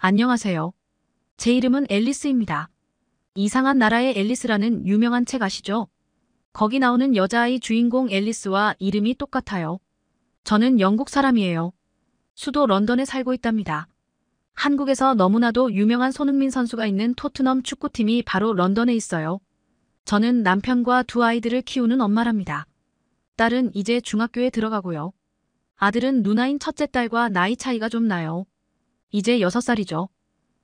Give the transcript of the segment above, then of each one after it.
안녕하세요. 제 이름은 앨리스입니다. 이상한 나라의 앨리스라는 유명한 책 아시죠? 거기 나오는 여자아이 주인공 앨리스와 이름이 똑같아요. 저는 영국 사람이에요. 수도 런던에 살고 있답니다. 한국에서 너무나도 유명한 손흥민 선수가 있는 토트넘 축구팀이 바로 런던에 있어요. 저는 남편과 두 아이들을 키우는 엄마랍니다. 딸은 이제 중학교에 들어가고요. 아들은 누나인 첫째 딸과 나이 차이가 좀 나요. 이제 6살이죠.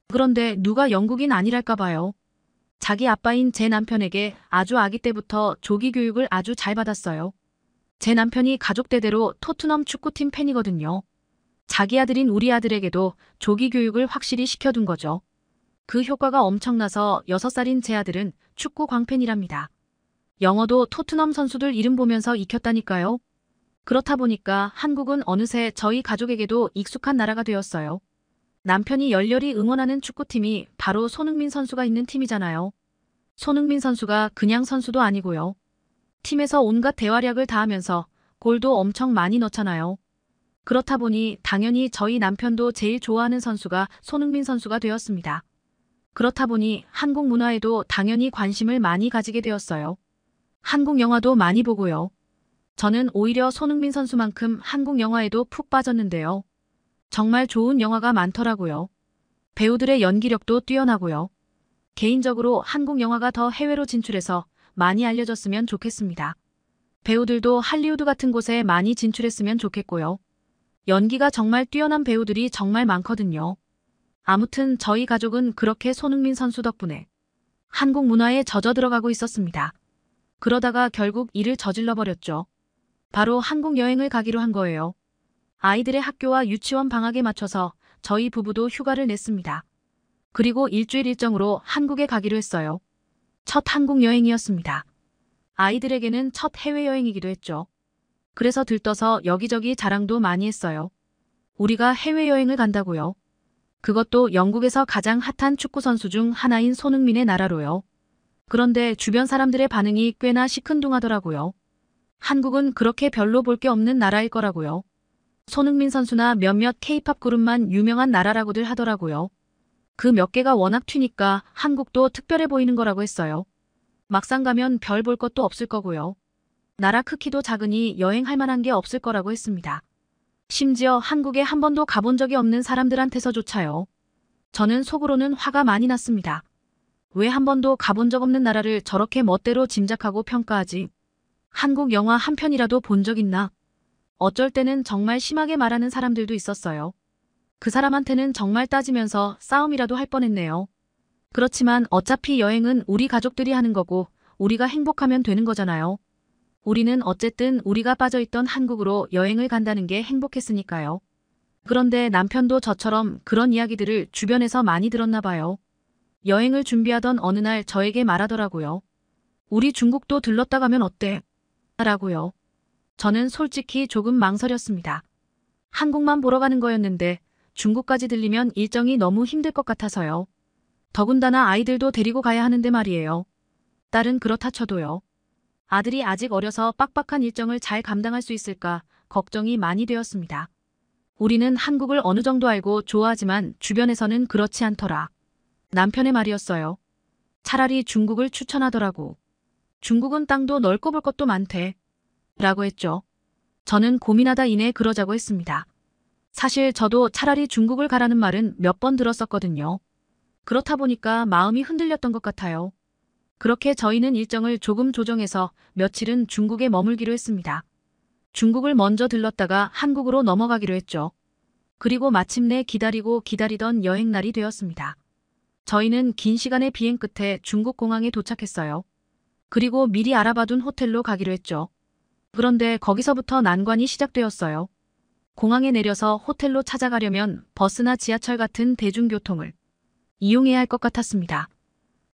그런데 누가 영국인 아니랄까 봐요. 자기 아빠인 제 남편에게 아주 아기 때부터 조기 교육을 아주 잘 받았어요. 제 남편이 가족 대대로 토트넘 축구팀 팬이거든요. 자기 아들인 우리 아들에게도 조기 교육을 확실히 시켜둔 거죠. 그 효과가 엄청나서 6살인 제 아들은 축구 광팬이랍니다. 영어도 토트넘 선수들 이름 보면서 익혔다니까요. 그렇다 보니까 한국은 어느새 저희 가족에게도 익숙한 나라가 되었어요. 남편이 열렬히 응원하는 축구팀이 바로 손흥민 선수가 있는 팀이잖아요. 손흥민 선수가 그냥 선수도 아니고요. 팀에서 온갖 대활약을 다하면서 골도 엄청 많이 넣잖아요. 그렇다 보니 당연히 저희 남편도 제일 좋아하는 선수가 손흥민 선수가 되었습니다. 그렇다 보니 한국 문화에도 당연히 관심을 많이 가지게 되었어요. 한국 영화도 많이 보고요. 저는 오히려 손흥민 선수만큼 한국 영화에도 푹 빠졌는데요. 정말 좋은 영화가 많더라고요. 배우들의 연기력도 뛰어나고요. 개인적으로 한국 영화가 더 해외로 진출해서 많이 알려졌으면 좋겠습니다. 배우들도 할리우드 같은 곳에 많이 진출했으면 좋겠고요. 연기가 정말 뛰어난 배우들이 정말 많거든요. 아무튼 저희 가족은 그렇게 손흥민 선수 덕분에 한국 문화에 젖어 들어가고 있었습니다. 그러다가 결국 일을 저질러 버렸죠. 바로 한국 여행을 가기로 한 거예요. 아이들의 학교와 유치원 방학에 맞춰서 저희 부부도 휴가를 냈습니다. 그리고 일주일 일정으로 한국에 가기로 했어요. 첫 한국 여행이었습니다. 아이들에게는 첫 해외여행이기도 했죠. 그래서 들떠서 여기저기 자랑도 많이 했어요. 우리가 해외여행을 간다고요. 그것도 영국에서 가장 핫한 축구선수 중 하나인 손흥민의 나라로요. 그런데 주변 사람들의 반응이 꽤나 시큰둥하더라고요. 한국은 그렇게 별로 볼 게 없는 나라일 거라고요. 손흥민 선수나 몇몇 케이팝 그룹만 유명한 나라라고들 하더라고요. 그 몇 개가 워낙 튀니까 한국도 특별해 보이는 거라고 했어요. 막상 가면 별 볼 것도 없을 거고요. 나라 크기도 작으니 여행할 만한 게 없을 거라고 했습니다. 심지어 한국에 한 번도 가본 적이 없는 사람들한테서조차요. 저는 속으로는 화가 많이 났습니다. 왜 한 번도 가본 적 없는 나라를 저렇게 멋대로 짐작하고 평가하지? 한국 영화 한 편이라도 본 적 있나? 어쩔 때는 정말 심하게 말하는 사람들도 있었어요. 그 사람한테는 정말 따지면서 싸움이라도 할 뻔했네요. 그렇지만 어차피 여행은 우리 가족들이 하는 거고 우리가 행복하면 되는 거잖아요. 우리는 어쨌든 우리가 빠져있던 한국으로 여행을 간다는 게 행복했으니까요. 그런데 남편도 저처럼 그런 이야기들을 주변에서 많이 들었나 봐요. 여행을 준비하던 어느 날 저에게 말하더라고요. 우리 중국도 들렀다 가면 어때? 라고요. 저는 솔직히 조금 망설였습니다. 한국만 보러 가는 거였는데 중국까지 들리면 일정이 너무 힘들 것 같아서요. 더군다나 아이들도 데리고 가야 하는데 말이에요. 딸은 그렇다 쳐도요. 아들이 아직 어려서 빡빡한 일정을 잘 감당할 수 있을까 걱정이 많이 되었습니다. 우리는 한국을 어느 정도 알고 좋아하지만 주변에서는 그렇지 않더라. 남편의 말이었어요. 차라리 중국을 추천하더라고. 중국은 땅도 넓고 볼 것도 많대. 라고 했죠. 저는 고민하다 이내 그러자고 했습니다. 사실 저도 차라리 중국을 가라는 말은 몇 번 들었었거든요. 그렇다 보니까 마음이 흔들렸던 것 같아요. 그렇게 저희는 일정을 조금 조정해서 며칠은 중국에 머물기로 했습니다. 중국을 먼저 들렀다가 한국으로 넘어가기로 했죠. 그리고 마침내 기다리고 기다리던 여행날이 되었습니다. 저희는 긴 시간의 비행 끝에 중국 공항에 도착했어요. 그리고 미리 알아봐둔 호텔로 가기로 했죠. 그런데 거기서부터 난관이 시작되었어요. 공항에 내려서 호텔로 찾아가려면 버스나 지하철 같은 대중교통을 이용해야 할 것 같았습니다.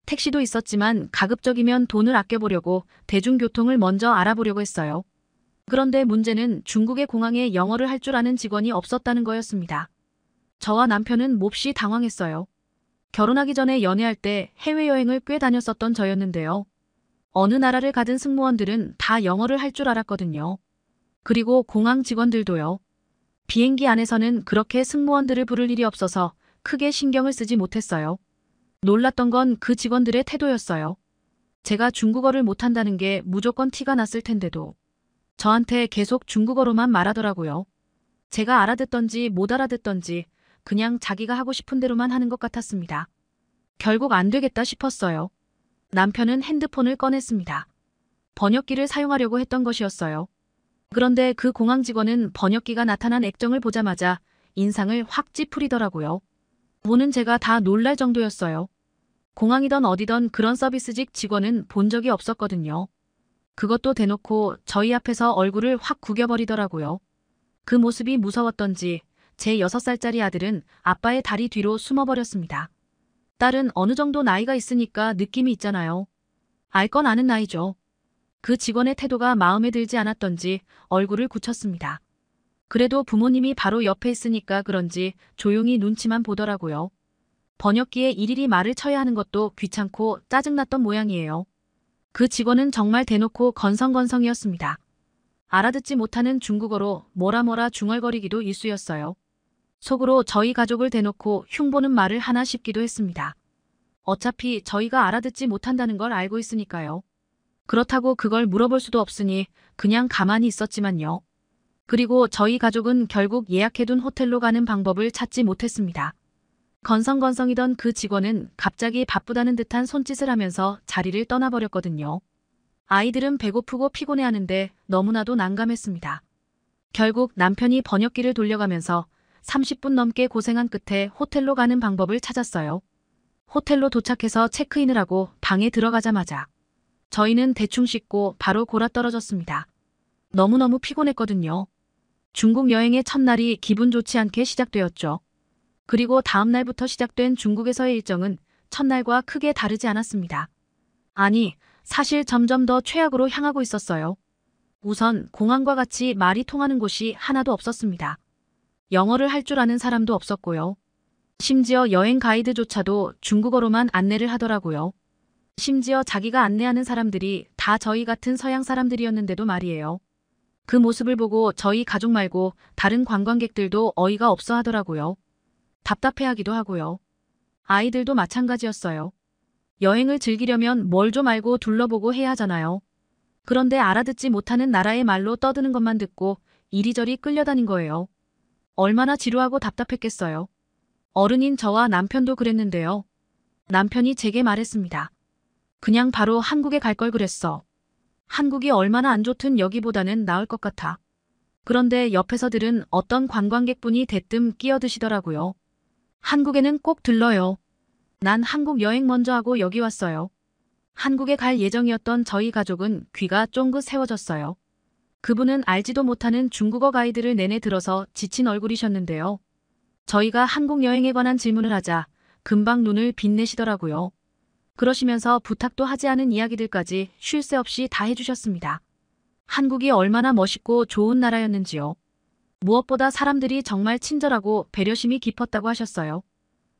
택시도 있었지만 가급적이면 돈을 아껴보려고 대중교통을 먼저 알아보려고 했어요. 그런데 문제는 중국의 공항에 영어를 할 줄 아는 직원이 없었다는 거였습니다. 저와 남편은 몹시 당황했어요. 결혼하기 전에 연애할 때 해외여행을 꽤 다녔었던 저였는데요. 어느 나라를 가든 승무원들은 다 영어를 할 줄 알았거든요. 그리고 공항 직원들도요. 비행기 안에서는 그렇게 승무원들을 부를 일이 없어서 크게 신경을 쓰지 못했어요. 놀랐던 건 그 직원들의 태도였어요. 제가 중국어를 못한다는 게 무조건 티가 났을 텐데도 저한테 계속 중국어로만 말하더라고요. 제가 알아듣던지 못 알아듣던지 그냥 자기가 하고 싶은 대로만 하는 것 같았습니다. 결국 안 되겠다 싶었어요. 남편은 핸드폰을 꺼냈습니다. 번역기를 사용하려고 했던 것이었어요. 그런데 그 공항 직원은 번역기가 나타난 액정을 보자마자 인상을 확 찌푸리더라고요. 보는 제가 다 놀랄 정도였어요. 공항이던 어디던 그런 서비스직 직원은 본 적이 없었거든요. 그것도 대놓고 저희 앞에서 얼굴을 확 구겨버리더라고요. 그 모습이 무서웠던지 제 6살짜리 아들은 아빠의 다리 뒤로 숨어버렸습니다. 딸은 어느 정도 나이가 있으니까 느낌이 있잖아요. 알 건 아는 나이죠. 그 직원의 태도가 마음에 들지 않았던지 얼굴을 굳혔습니다. 그래도 부모님이 바로 옆에 있으니까 그런지 조용히 눈치만 보더라고요. 번역기에 일일이 말을 쳐야 하는 것도 귀찮고 짜증났던 모양이에요. 그 직원은 정말 대놓고 건성건성이었습니다. 알아듣지 못하는 중국어로 뭐라뭐라 중얼거리기도 일쑤였어요. 속으로 저희 가족을 대놓고 흉보는 말을 하나 싶기도 했습니다. 어차피 저희가 알아듣지 못한다는 걸 알고 있으니까요. 그렇다고 그걸 물어볼 수도 없으니 그냥 가만히 있었지만요. 그리고 저희 가족은 결국 예약해둔 호텔로 가는 방법을 찾지 못했습니다. 건성건성이던 그 직원은 갑자기 바쁘다는 듯한 손짓을 하면서 자리를 떠나버렸거든요. 아이들은 배고프고 피곤해하는데 너무나도 난감했습니다. 결국 남편이 번역기를 돌려가면서 30분 넘게 고생한 끝에 호텔로 가는 방법을 찾았어요. 호텔로 도착해서 체크인을 하고 방에 들어가자마자 저희는 대충 씻고 바로 골아 떨어졌습니다. 너무너무 피곤했거든요. 중국 여행의 첫날이 기분 좋지 않게 시작되었죠. 그리고 다음날부터 시작된 중국에서의 일정은 첫날과 크게 다르지 않았습니다. 아니, 사실 점점 더 최악으로 향하고 있었어요. 우선 공항과 같이 말이 통하는 곳이 하나도 없었습니다. 영어를 할 줄 아는 사람도 없었고요. 심지어 여행 가이드조차도 중국어로만 안내를 하더라고요. 심지어 자기가 안내하는 사람들이 다 저희 같은 서양 사람들이었는데도 말이에요. 그 모습을 보고 저희 가족 말고 다른 관광객들도 어이가 없어 하더라고요. 답답해하기도 하고요. 아이들도 마찬가지였어요. 여행을 즐기려면 뭘 좀 알고 둘러보고 해야 하잖아요. 그런데 알아듣지 못하는 나라의 말로 떠드는 것만 듣고 이리저리 끌려다닌 거예요. 얼마나 지루하고 답답했겠어요. 어른인 저와 남편도 그랬는데요. 남편이 제게 말했습니다. 그냥 바로 한국에 갈 걸 그랬어. 한국이 얼마나 안 좋든 여기보다는 나을 것 같아. 그런데 옆에서 들은 어떤 관광객분이 대뜸 끼어드시더라고요. 한국에는 꼭 들러요. 난 한국 여행 먼저 하고 여기 왔어요. 한국에 갈 예정이었던 저희 가족은 귀가 쫑긋 세워졌어요. 그분은 알지도 못하는 중국어 가이드를 내내 들어서 지친 얼굴이셨는데요. 저희가 한국 여행에 관한 질문을 하자 금방 눈을 빛내시더라고요. 그러시면서 부탁도 하지 않은 이야기들까지 쉴 새 없이 다 해주셨습니다. 한국이 얼마나 멋있고 좋은 나라였는지요. 무엇보다 사람들이 정말 친절하고 배려심이 깊었다고 하셨어요.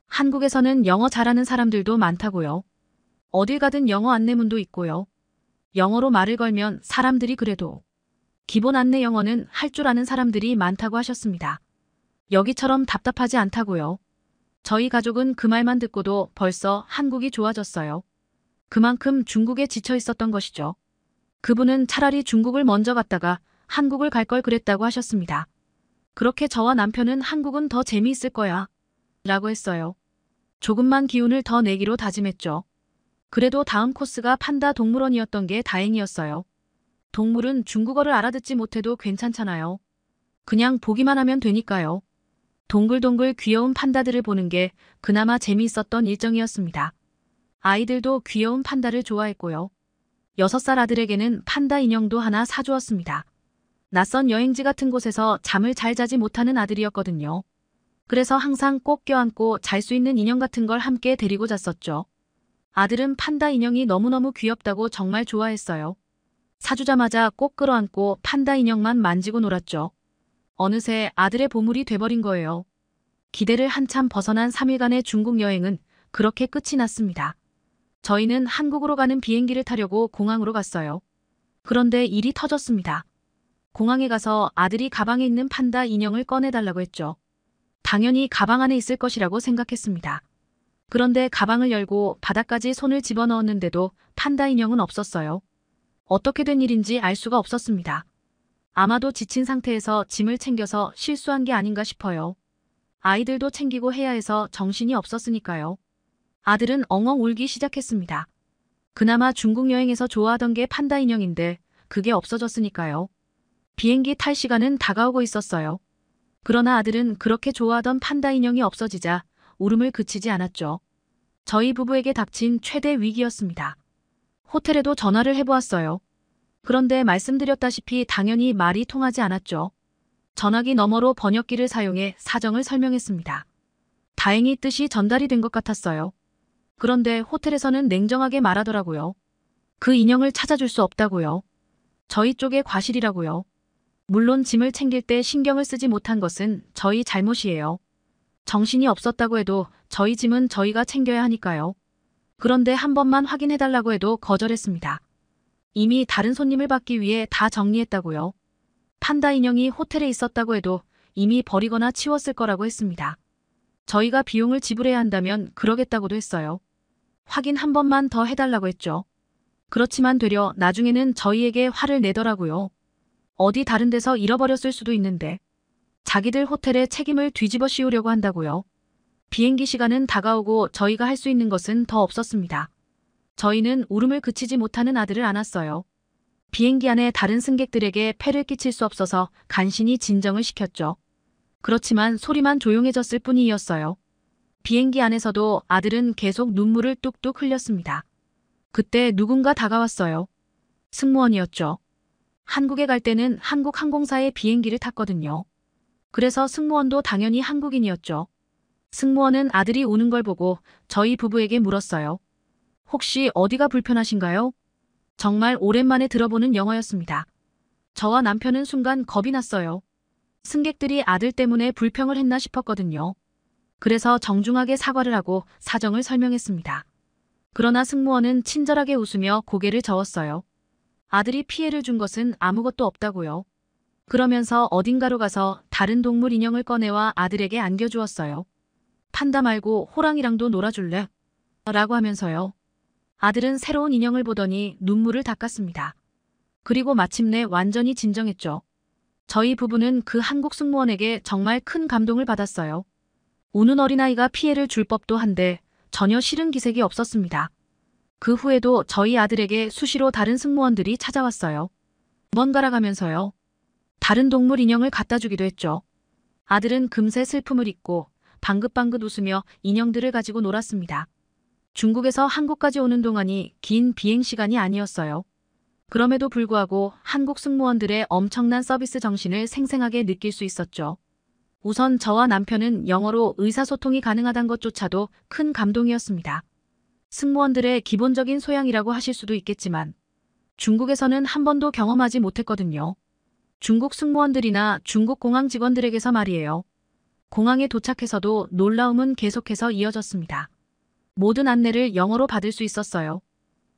한국에서는 영어 잘하는 사람들도 많다고요. 어딜 가든 영어 안내문도 있고요. 영어로 말을 걸면 사람들이 그래도 기본 안내 영어는 할 줄 아는 사람들이 많다고 하셨습니다. 여기처럼 답답하지 않다고요. 저희 가족은 그 말만 듣고도 벌써 한국이 좋아졌어요. 그만큼 중국에 지쳐 있었던 것이죠. 그분은 차라리 중국을 먼저 갔다가 한국을 갈 걸 그랬다고 하셨습니다. 그렇게 저와 남편은 한국은 더 재미있을 거야. 라고 했어요. 조금만 기운을 더 내기로 다짐했죠. 그래도 다음 코스가 판다 동물원이었던 게 다행이었어요. 동물은 중국어를 알아듣지 못해도 괜찮잖아요. 그냥 보기만 하면 되니까요. 동글동글 귀여운 판다들을 보는 게 그나마 재미있었던 일정이었습니다. 아이들도 귀여운 판다를 좋아했고요. 6살 아들에게는 판다 인형도 하나 사주었습니다. 낯선 여행지 같은 곳에서 잠을 잘 자지 못하는 아들이었거든요. 그래서 항상 꼭 껴안고 잘 수 있는 인형 같은 걸 함께 데리고 잤었죠. 아들은 판다 인형이 너무너무 귀엽다고 정말 좋아했어요. 사주자마자 꼭 끌어안고 판다 인형만 만지고 놀았죠. 어느새 아들의 보물이 돼버린 거예요. 기대를 한참 벗어난 3일간의 중국 여행은 그렇게 끝이 났습니다. 저희는 한국으로 가는 비행기를 타려고 공항으로 갔어요. 그런데 일이 터졌습니다. 공항에 가서 아들이 가방에 있는 판다 인형을 꺼내달라고 했죠. 당연히 가방 안에 있을 것이라고 생각했습니다. 그런데 가방을 열고 바닥까지 손을 집어넣었는데도 판다 인형은 없었어요. 어떻게 된 일인지 알 수가 없었습니다. 아마도 지친 상태에서 짐을 챙겨서 실수한 게 아닌가 싶어요. 아이들도 챙기고 해야 해서 정신이 없었으니까요. 아들은 엉엉 울기 시작했습니다. 그나마 중국 여행에서 좋아하던 게 판다 인형인데 그게 없어졌으니까요. 비행기 탈 시간은 다가오고 있었어요. 그러나 아들은 그렇게 좋아하던 판다 인형이 없어지자 울음을 그치지 않았죠. 저희 부부에게 닥친 최대 위기였습니다. 호텔에도 전화를 해보았어요. 그런데 말씀드렸다시피 당연히 말이 통하지 않았죠. 전화기 너머로 번역기를 사용해 사정을 설명했습니다. 다행히 뜻이 전달이 된 것 같았어요. 그런데 호텔에서는 냉정하게 말하더라고요. 그 인형을 찾아줄 수 없다고요. 저희 쪽의 과실이라고요. 물론 짐을 챙길 때 신경을 쓰지 못한 것은 저희 잘못이에요. 정신이 없었다고 해도 저희 짐은 저희가 챙겨야 하니까요. 그런데 한 번만 확인해달라고 해도 거절했습니다. 이미 다른 손님을 받기 위해 다 정리했다고요. 판다 인형이 호텔에 있었다고 해도 이미 버리거나 치웠을 거라고 했습니다. 저희가 비용을 지불해야 한다면 그러겠다고도 했어요. 확인 한 번만 더 해달라고 했죠. 그렇지만 되려 나중에는 저희에게 화를 내더라고요. 어디 다른 데서 잃어버렸을 수도 있는데 자기들 호텔에 책임을 뒤집어 씌우려고 한다고요. 비행기 시간은 다가오고 저희가 할 수 있는 것은 더 없었습니다. 저희는 울음을 그치지 못하는 아들을 안았어요. 비행기 안에 다른 승객들에게 폐를 끼칠 수 없어서 간신히 진정을 시켰죠. 그렇지만 소리만 조용해졌을 뿐이었어요. 비행기 안에서도 아들은 계속 눈물을 뚝뚝 흘렸습니다. 그때 누군가 다가왔어요. 승무원이었죠. 한국에 갈 때는 한국항공사의 비행기를 탔거든요. 그래서 승무원도 당연히 한국인이었죠. 승무원은 아들이 오는 걸 보고 저희 부부에게 물었어요. 혹시 어디가 불편하신가요? 정말 오랜만에 들어보는 영화였습니다. 저와 남편은 순간 겁이 났어요. 승객들이 아들 때문에 불평을 했나 싶었거든요. 그래서 정중하게 사과를 하고 사정을 설명했습니다. 그러나 승무원은 친절하게 웃으며 고개를 저었어요. 아들이 피해를 준 것은 아무것도 없다고요. 그러면서 어딘가로 가서 다른 동물 인형을 꺼내와 아들에게 안겨주었어요. 판다 말고 호랑이랑도 놀아줄래? 라고 하면서요. 아들은 새로운 인형을 보더니 눈물을 닦았습니다. 그리고 마침내 완전히 진정했죠. 저희 부부는 그 한국 승무원에게 정말 큰 감동을 받았어요. 우는 어린아이가 피해를 줄 법도 한데 전혀 싫은 기색이 없었습니다. 그 후에도 저희 아들에게 수시로 다른 승무원들이 찾아왔어요. 뭔가아 가면서요. 다른 동물 인형을 갖다 주기도 했죠. 아들은 금세 슬픔을 잊고 방긋방긋 웃으며 인형들을 가지고 놀았습니다. 중국에서 한국까지 오는 동안이 긴 비행시간이 아니었어요. 그럼에도 불구하고 한국 승무원들의 엄청난 서비스 정신을 생생하게 느낄 수 있었죠. 우선 저와 남편은 영어로 의사소통이 가능하단 것조차도 큰 감동이었습니다. 승무원들의 기본적인 소양이라고 하실 수도 있겠지만 중국에서는 한 번도 경험하지 못했거든요. 중국 승무원들이나 중국 공항 직원들에게서 말이에요. 공항에 도착해서도 놀라움은 계속해서 이어졌습니다. 모든 안내를 영어로 받을 수 있었어요.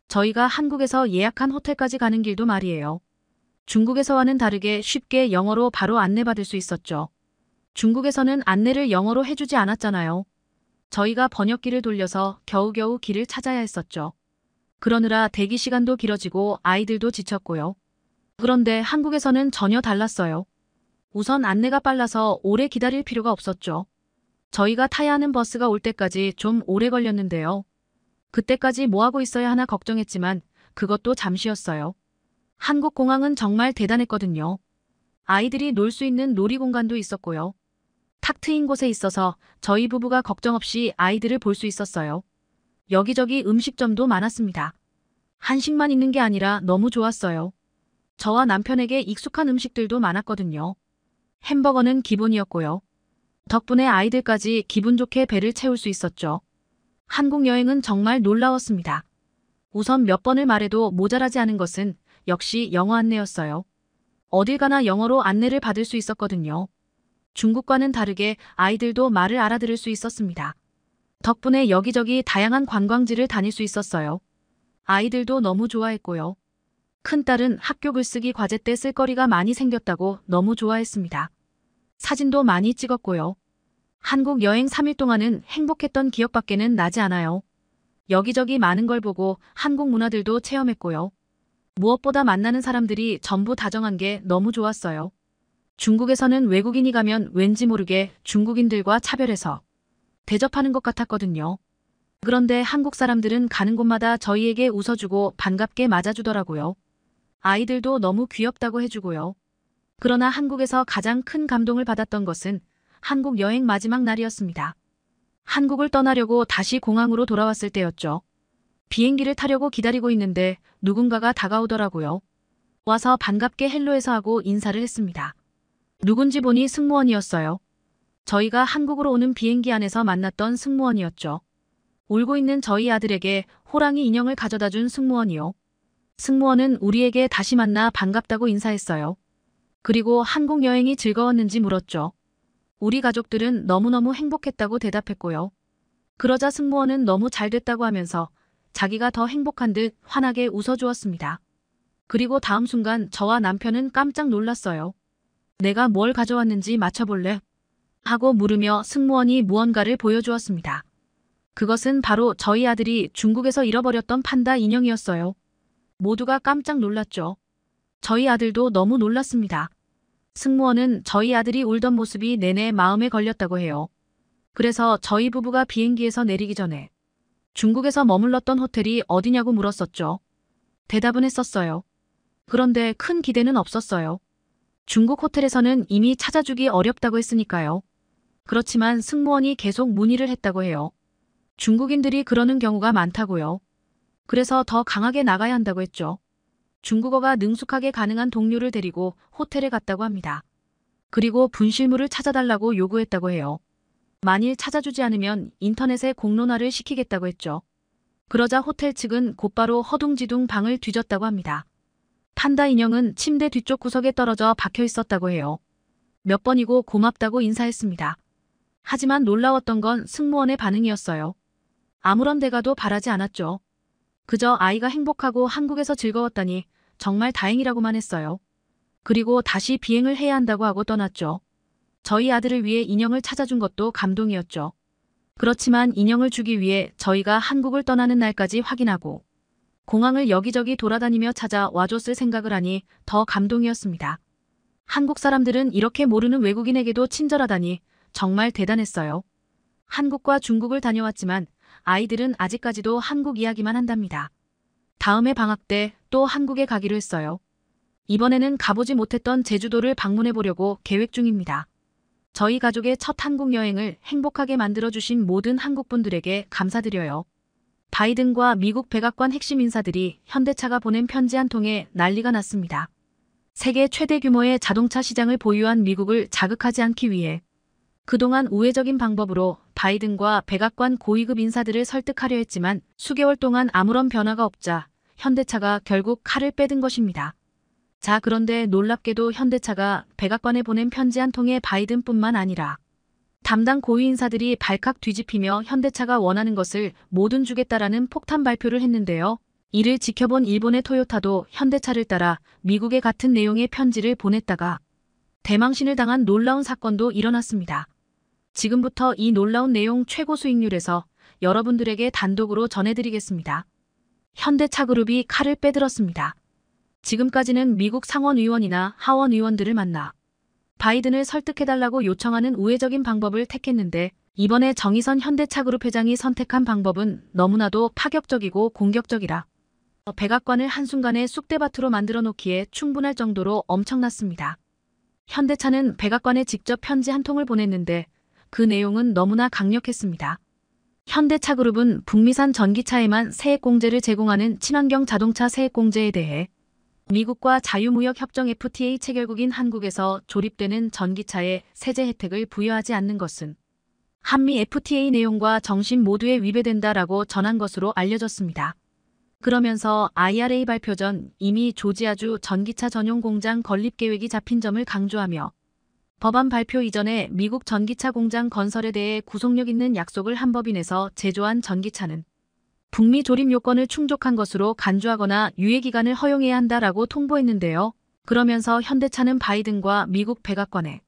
저희가 한국에서 예약한 호텔까지 가는 길도 말이에요. 중국에서와는 다르게 쉽게 영어로 바로 안내받을 수 있었죠. 중국에서는 안내를 영어로 해주지 않았잖아요. 저희가 번역기를 돌려서 겨우겨우 길을 찾아야 했었죠. 그러느라 대기 시간도 길어지고 아이들도 지쳤고요. 그런데 한국에서는 전혀 달랐어요. 우선 안내가 빨라서 오래 기다릴 필요가 없었죠. 저희가 타야 하는 버스가 올 때까지 좀 오래 걸렸는데요. 그때까지 뭐하고 있어야 하나 걱정했지만 그것도 잠시였어요. 한국공항은 정말 대단했거든요. 아이들이 놀 수 있는 놀이공간도 있었고요. 탁 트인 곳에 있어서 저희 부부가 걱정 없이 아이들을 볼 수 있었어요. 여기저기 음식점도 많았습니다. 한식만 있는 게 아니라 너무 좋았어요. 저와 남편에게 익숙한 음식들도 많았거든요. 햄버거는 기본이었고요. 덕분에 아이들까지 기분 좋게 배를 채울 수 있었죠. 한국 여행은 정말 놀라웠습니다. 우선 몇 번을 말해도 모자라지 않은 것은 역시 영어 안내였어요. 어딜 가나 영어로 안내를 받을 수 있었거든요. 중국과는 다르게 아이들도 말을 알아들을 수 있었습니다. 덕분에 여기저기 다양한 관광지를 다닐 수 있었어요. 아이들도 너무 좋아했고요. 큰딸은 학교 글쓰기 과제 때 쓸거리가 많이 생겼다고 너무 좋아했습니다. 사진도 많이 찍었고요. 한국 여행 3일 동안은 행복했던 기억밖에는 나지 않아요. 여기저기 많은 걸 보고 한국 문화들도 체험했고요. 무엇보다 만나는 사람들이 전부 다정한 게 너무 좋았어요. 중국에서는 외국인이 가면 왠지 모르게 중국인들과 차별해서 대접하는 것 같았거든요. 그런데 한국 사람들은 가는 곳마다 저희에게 웃어주고 반갑게 맞아주더라고요. 아이들도 너무 귀엽다고 해주고요. 그러나 한국에서 가장 큰 감동을 받았던 것은 한국 여행 마지막 날이었습니다. 한국을 떠나려고 다시 공항으로 돌아왔을 때였죠. 비행기를 타려고 기다리고 있는데 누군가가 다가오더라고요. 와서 반갑게 헬로에서 하고 인사를 했습니다. 누군지 보니 승무원이었어요. 저희가 한국으로 오는 비행기 안에서 만났던 승무원이었죠. 울고 있는 저희 아들에게 호랑이 인형을 가져다 준 승무원이요. 승무원은 우리에게 다시 만나 반갑다고 인사했어요. 그리고 한국 여행이 즐거웠는지 물었죠. 우리 가족들은 너무너무 행복했다고 대답했고요. 그러자 승무원은 너무 잘 됐다고 하면서 자기가 더 행복한 듯 환하게 웃어주었습니다. 그리고 다음 순간 저와 남편은 깜짝 놀랐어요. 내가 뭘 가져왔는지 맞춰볼래? 하고 물으며 승무원이 무언가를 보여주었습니다. 그것은 바로 저희 아들이 중국에서 잃어버렸던 판다 인형이었어요. 모두가 깜짝 놀랐죠. 저희 아들도 너무 놀랐습니다. 승무원은 저희 아들이 울던 모습이 내내 마음에 걸렸다고 해요. 그래서 저희 부부가 비행기에서 내리기 전에 중국에서 머물렀던 호텔이 어디냐고 물었었죠. 대답은 했었어요. 그런데 큰 기대는 없었어요. 중국 호텔에서는 이미 찾아주기 어렵다고 했으니까요. 그렇지만 승무원이 계속 문의를 했다고 해요. 중국인들이 그러는 경우가 많다고요. 그래서 더 강하게 나가야 한다고 했죠. 중국어가 능숙하게 가능한 동료를 데리고 호텔에 갔다고 합니다. 그리고 분실물을 찾아달라고 요구했다고 해요. 만일 찾아주지 않으면 인터넷에 공론화를 시키겠다고 했죠. 그러자 호텔 측은 곧바로 허둥지둥 방을 뒤졌다고 합니다. 판다 인형은 침대 뒤쪽 구석에 떨어져 박혀 있었다고 해요. 몇 번이고 고맙다고 인사했습니다. 하지만 놀라웠던 건 승무원의 반응이었어요. 아무런 대가도 바라지 않았죠. 그저 아이가 행복하고 한국에서 즐거웠다니 정말 다행이라고만 했어요. 그리고 다시 비행을 해야 한다고 하고 떠났죠. 저희 아들을 위해 인형을 찾아준 것도 감동이었죠. 그렇지만 인형을 주기 위해 저희가 한국을 떠나는 날까지 확인하고 공항을 여기저기 돌아다니며 찾아와줬을 생각을 하니 더 감동이었습니다. 한국 사람들은 이렇게 모르는 외국인에게도 친절하다니 정말 대단했어요. 한국과 중국을 다녀왔지만 아이들은 아직까지도 한국 이야기만 한답니다. 다음에 방학 때 또 한국에 가기로 했어요. 이번에는 가보지 못했던 제주도를 방문해 보려고 계획 중입니다. 저희 가족의 첫 한국 여행을 행복하게 만들어주신 모든 한국분들에게 감사드려요. 바이든과 미국 백악관 핵심 인사들이 현대차가 보낸 편지 한 통에 난리가 났습니다. 세계 최대 규모의 자동차 시장을 보유한 미국을 자극하지 않기 위해 그동안 우회적인 방법으로 바이든과 백악관 고위급 인사들을 설득하려 했지만 수개월 동안 아무런 변화가 없자 현대차가 결국 칼을 빼든 것입니다. 자 그런데 놀랍게도 현대차가 백악관에 보낸 편지 한 통에 바이든뿐만 아니라 담당 고위 인사들이 발칵 뒤집히며 현대차가 원하는 것을 모든 주겠다라는 폭탄 발표를 했는데요. 이를 지켜본 일본의 토요타도 현대차를 따라 미국의 같은 내용의 편지를 보냈다가 대망신을 당한 놀라운 사건도 일어났습니다. 지금부터 이 놀라운 내용 최고 수익률에서 여러분들에게 단독으로 전해드리겠습니다. 현대차그룹이 칼을 빼들었습니다. 지금까지는 미국 상원의원이나 하원의원들을 만나 바이든을 설득해달라고 요청하는 우회적인 방법을 택했는데 이번에 정의선 현대차그룹 회장이 선택한 방법은 너무나도 파격적이고 공격적이라 백악관을 한순간에 쑥대밭으로 만들어 놓기에 충분할 정도로 엄청났습니다. 현대차는 백악관에 직접 편지 한 통을 보냈는데 그 내용은 너무나 강력했습니다. 현대차그룹은 북미산 전기차에만 세액공제를 제공하는 친환경 자동차 세액공제에 대해 미국과 자유무역협정 FTA 체결국인 한국에서 조립되는 전기차에 세제 혜택을 부여하지 않는 것은 한미 FTA 내용과 정신 모두에 위배된다라고 전한 것으로 알려졌습니다. 그러면서 IRA 발표 전 이미 조지아주 전기차 전용 공장 건립 계획이 잡힌 점을 강조하며 법안 발표 이전에 미국 전기차 공장 건설에 대해 구속력 있는 약속을 한 법인에서 제조한 전기차는 북미 조립 요건을 충족한 것으로 간주하거나 유예기간을 허용해야 한다라고 통보했는데요. 그러면서 현대차는 바이든과 미국 백악관에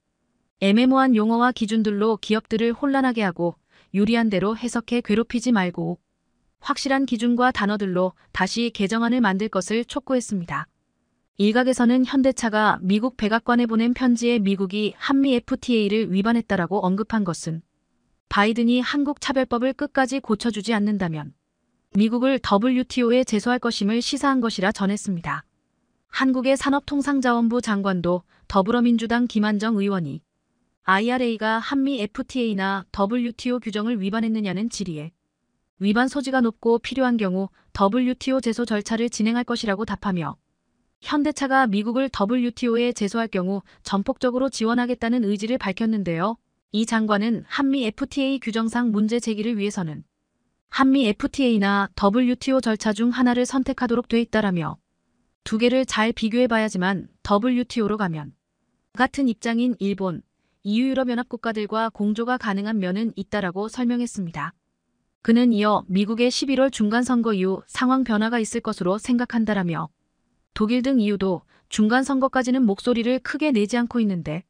애매모한 용어와 기준들로 기업들을 혼란하게 하고 유리한 대로 해석해 괴롭히지 말고 확실한 기준과 단어들로 다시 개정안을 만들 것을 촉구했습니다. 일각에서는 현대차가 미국 백악관에 보낸 편지에 미국이 한미 FTA를 위반했다라고 언급한 것은 바이든이 한국 차별법을 끝까지 고쳐주지 않는다면 미국을 WTO에 제소할 것임을 시사한 것이라 전했습니다. 한국의 산업통상자원부 장관도 더불어민주당 김한정 의원이 IRA가 한미 FTA나 WTO 규정을 위반했느냐는 질의에 위반 소지가 높고 필요한 경우 WTO 제소 절차를 진행할 것이라고 답하며 현대차가 미국을 WTO에 제소할 경우 전폭적으로 지원하겠다는 의지를 밝혔는데요. 이 장관은 한미 FTA 규정상 문제 제기를 위해서는 한미 FTA나 WTO 절차 중 하나를 선택하도록 돼 있다라며 두 개를 잘 비교해봐야지만 WTO로 가면 같은 입장인 일본, EU 유럽연합 국가들과 공조가 가능한 면은 있다라고 설명했습니다. 그는 이어 미국의 11월 중간 선거 이후 상황 변화가 있을 것으로 생각한다라며 독일 등 이유도 중간선거까지는 목소리를 크게 내지 않고 있는데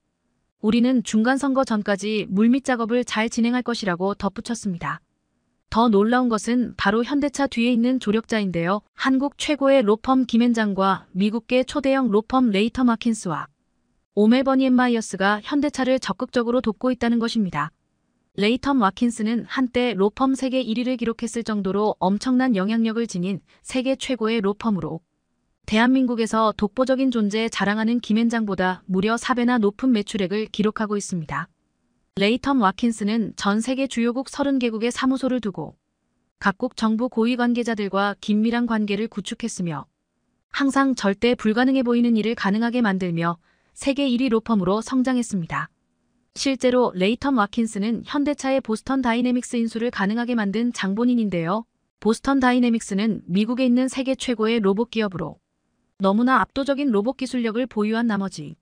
우리는 중간선거 전까지 물밑 작업을 잘 진행할 것이라고 덧붙였습니다. 더 놀라운 것은 바로 현대차 뒤에 있는 조력자인데요. 한국 최고의 로펌 김앤장과 미국계 초대형 로펌 레이터 마킨스와 오멜버니 엠마이어스가 현대차를 적극적으로 돕고 있다는 것입니다. 레이텀 와킨스는 한때 로펌 세계 1위를 기록했을 정도로 엄청난 영향력을 지닌 세계 최고의 로펌으로 대한민국에서 독보적인 존재에 자랑하는 김앤장보다 무려 4배나 높은 매출액을 기록하고 있습니다. 레이텀 와킨스는 전 세계 주요국 30개국의 사무소를 두고 각국 정부 고위 관계자들과 긴밀한 관계를 구축했으며 항상 절대 불가능해 보이는 일을 가능하게 만들며 세계 1위 로펌으로 성장했습니다. 실제로 레이텀 와킨스는 현대차의 보스턴 다이내믹스 인수를 가능하게 만든 장본인인데요. 보스턴 다이내믹스는 미국에 있는 세계 최고의 로봇 기업으로 너무나 압도적인 로봇 기술력을 보유한 나머지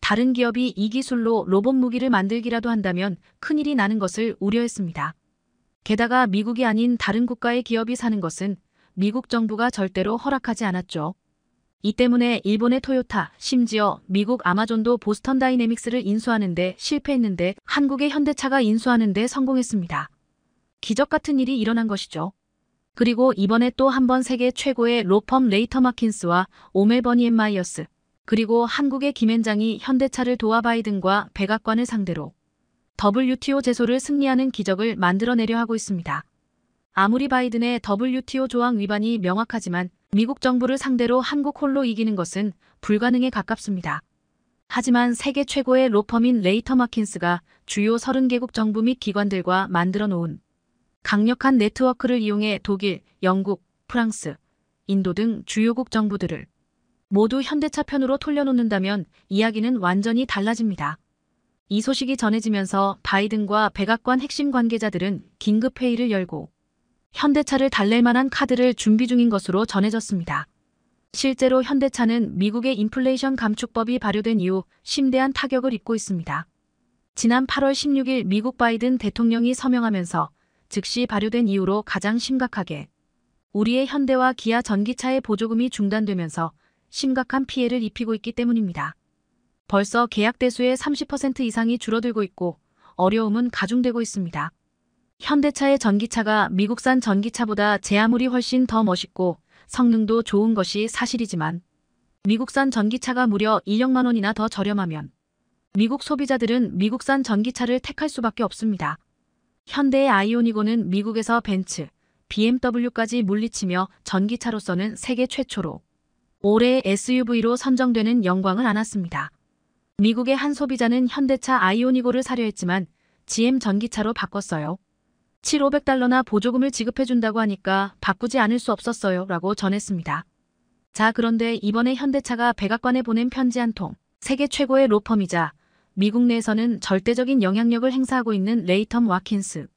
다른 기업이 이 기술로 로봇 무기를 만들기라도 한다면 큰일이 나는 것을 우려했습니다. 게다가 미국이 아닌 다른 국가의 기업이 사는 것은 미국 정부가 절대로 허락하지 않았죠. 이 때문에 일본의 토요타, 심지어 미국 아마존도 보스턴 다이내믹스를 인수하는데 실패했는데 한국의 현대차가 인수하는데 성공했습니다. 기적 같은 일이 일어난 것이죠. 그리고 이번에 또 한 번 세계 최고의 로펌 레이터 마킨스와 오멜버니 앤마이어스 그리고 한국의 김앤장이 현대차를 도와 바이든과 백악관을 상대로 WTO 제소를 승리하는 기적을 만들어내려 하고 있습니다. 아무리 바이든의 WTO 조항 위반이 명확하지만 미국 정부를 상대로 한국 홀로 이기는 것은 불가능에 가깝습니다. 하지만 세계 최고의 로펌인 레이터 마킨스가 주요 30개국 정부 및 기관들과 만들어 놓은 강력한 네트워크를 이용해 독일, 영국, 프랑스, 인도 등 주요국 정부들을 모두 현대차 편으로 돌려놓는다면 이야기는 완전히 달라집니다. 이 소식이 전해지면서 바이든과 백악관 핵심 관계자들은 긴급 회의를 열고 현대차를 달랠 만한 카드를 준비 중인 것으로 전해졌습니다. 실제로 현대차는 미국의 인플레이션 감축법이 발효된 이후 심대한 타격을 입고 있습니다. 지난 8월 16일 미국 바이든 대통령이 서명하면서 즉시 발효된 이후로 가장 심각하게 우리의 현대와 기아 전기차의 보조금이 중단되면서 심각한 피해를 입히고 있기 때문입니다. 벌써 계약 대수의 30% 이상이 줄어들고 있고 어려움은 가중되고 있습니다. 현대차의 전기차가 미국산 전기차보다 제 아무리 훨씬 더 멋있고 성능도 좋은 것이 사실이지만 미국산 전기차가 무려 2억만 원이나 더 저렴하면 미국 소비자들은 미국산 전기차를 택할 수밖에 없습니다. 현대의 아이오닉고는 미국에서 벤츠, BMW까지 물리치며 전기차로서는 세계 최초로 올해의 SUV로 선정되는 영광을 안았습니다. 미국의 한 소비자는 현대차 아이오닉고를 사려 했지만 GM 전기차로 바꿨어요. 7,500달러나 보조금을 지급해준다고 하니까 바꾸지 않을 수 없었어요 라고 전했습니다. 자 그런데 이번에 현대차가 백악관에 보낸 편지 한 통, 세계 최고의 로펌이자 미국 내에서는 절대적인 영향력을 행사하고 있는 레이텀 와킨스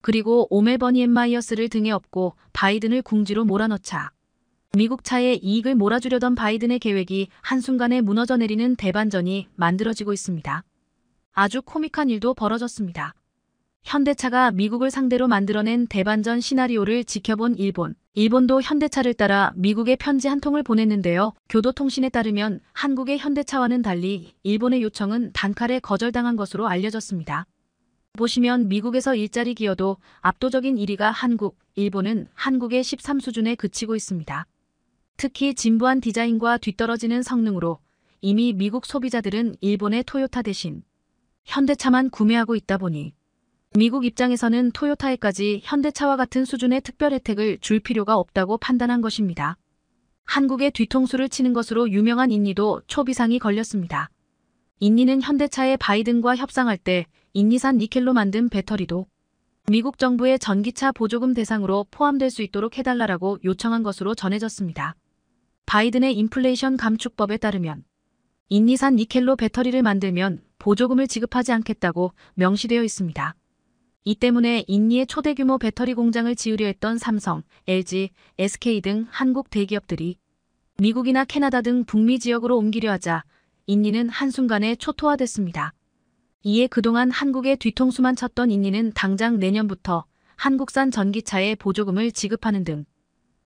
그리고 오멜버니 엠마이어스를 등에 업고 바이든을 궁지로 몰아넣자 미국 차에 이익을 몰아주려던 바이든의 계획이 한순간에 무너져 내리는 대반전이 만들어지고 있습니다. 아주 코믹한 일도 벌어졌습니다. 현대차가 미국을 상대로 만들어낸 대반전 시나리오를 지켜본 일본. 일본도 현대차를 따라 미국에 편지 한 통을 보냈는데요. 교도통신에 따르면 한국의 현대차와는 달리 일본의 요청은 단칼에 거절당한 것으로 알려졌습니다. 보시면 미국에서 일자리 기여도 압도적인 1위가 한국, 일본은 한국의 13수준에 그치고 있습니다. 특히 진부한 디자인과 뒤떨어지는 성능으로 이미 미국 소비자들은 일본의 토요타 대신 현대차만 구매하고 있다 보니 미국 입장에서는 토요타에까지 현대차와 같은 수준의 특별 혜택을 줄 필요가 없다고 판단한 것입니다. 한국의 뒤통수를 치는 것으로 유명한 인니도 초비상이 걸렸습니다. 인니는 현대차의 바이든과 협상할 때 인니산 니켈로 만든 배터리도 미국 정부의 전기차 보조금 대상으로 포함될 수 있도록 해달라고 요청한 것으로 전해졌습니다. 바이든의 인플레이션 감축법에 따르면 인니산 니켈로 배터리를 만들면 보조금을 지급하지 않겠다고 명시되어 있습니다. 이 때문에 인니의 초대규모 배터리 공장을 지으려 했던 삼성, LG, SK 등 한국 대기업들이 미국이나 캐나다 등 북미 지역으로 옮기려 하자 인니는 한순간에 초토화됐습니다. 이에 그동안 한국에 뒤통수만 쳤던 인니는 당장 내년부터 한국산 전기차에 보조금을 지급하는 등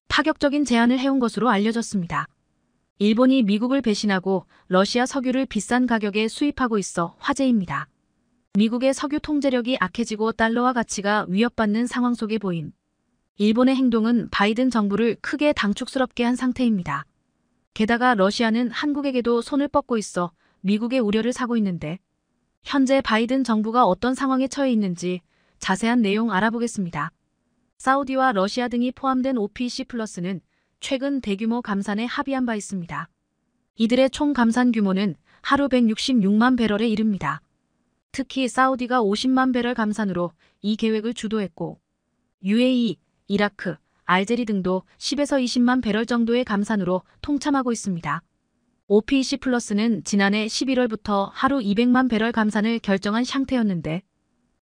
파격적인 제안을 해온 것으로 알려졌습니다. 일본이 미국을 배신하고 러시아 석유를 비싼 가격에 수입하고 있어 화제입니다. 미국의 석유 통제력이 악해지고 달러와 가치가 위협받는 상황 속에 보인 일본의 행동은 바이든 정부를 크게 당축스럽게 한 상태입니다. 게다가 러시아는 한국에게도 손을 뻗고 있어 미국의 우려를 사고 있는데 현재 바이든 정부가 어떤 상황에 처해 있는지 자세한 내용 알아보겠습니다. 사우디와 러시아 등이 포함된 OPC 플러스는 최근 대규모 감산에 합의한 바 있습니다. 이들의 총 감산 규모는 하루 166만 배럴에 이릅니다. 특히 사우디가 50만 배럴 감산으로 이 계획을 주도했고 UAE, 이라크, 알제리 등도 10에서 20만 배럴 정도의 감산으로 통참하고 있습니다. OPEC 플러스는 지난해 11월부터 하루 200만 배럴 감산을 결정한 상태였는데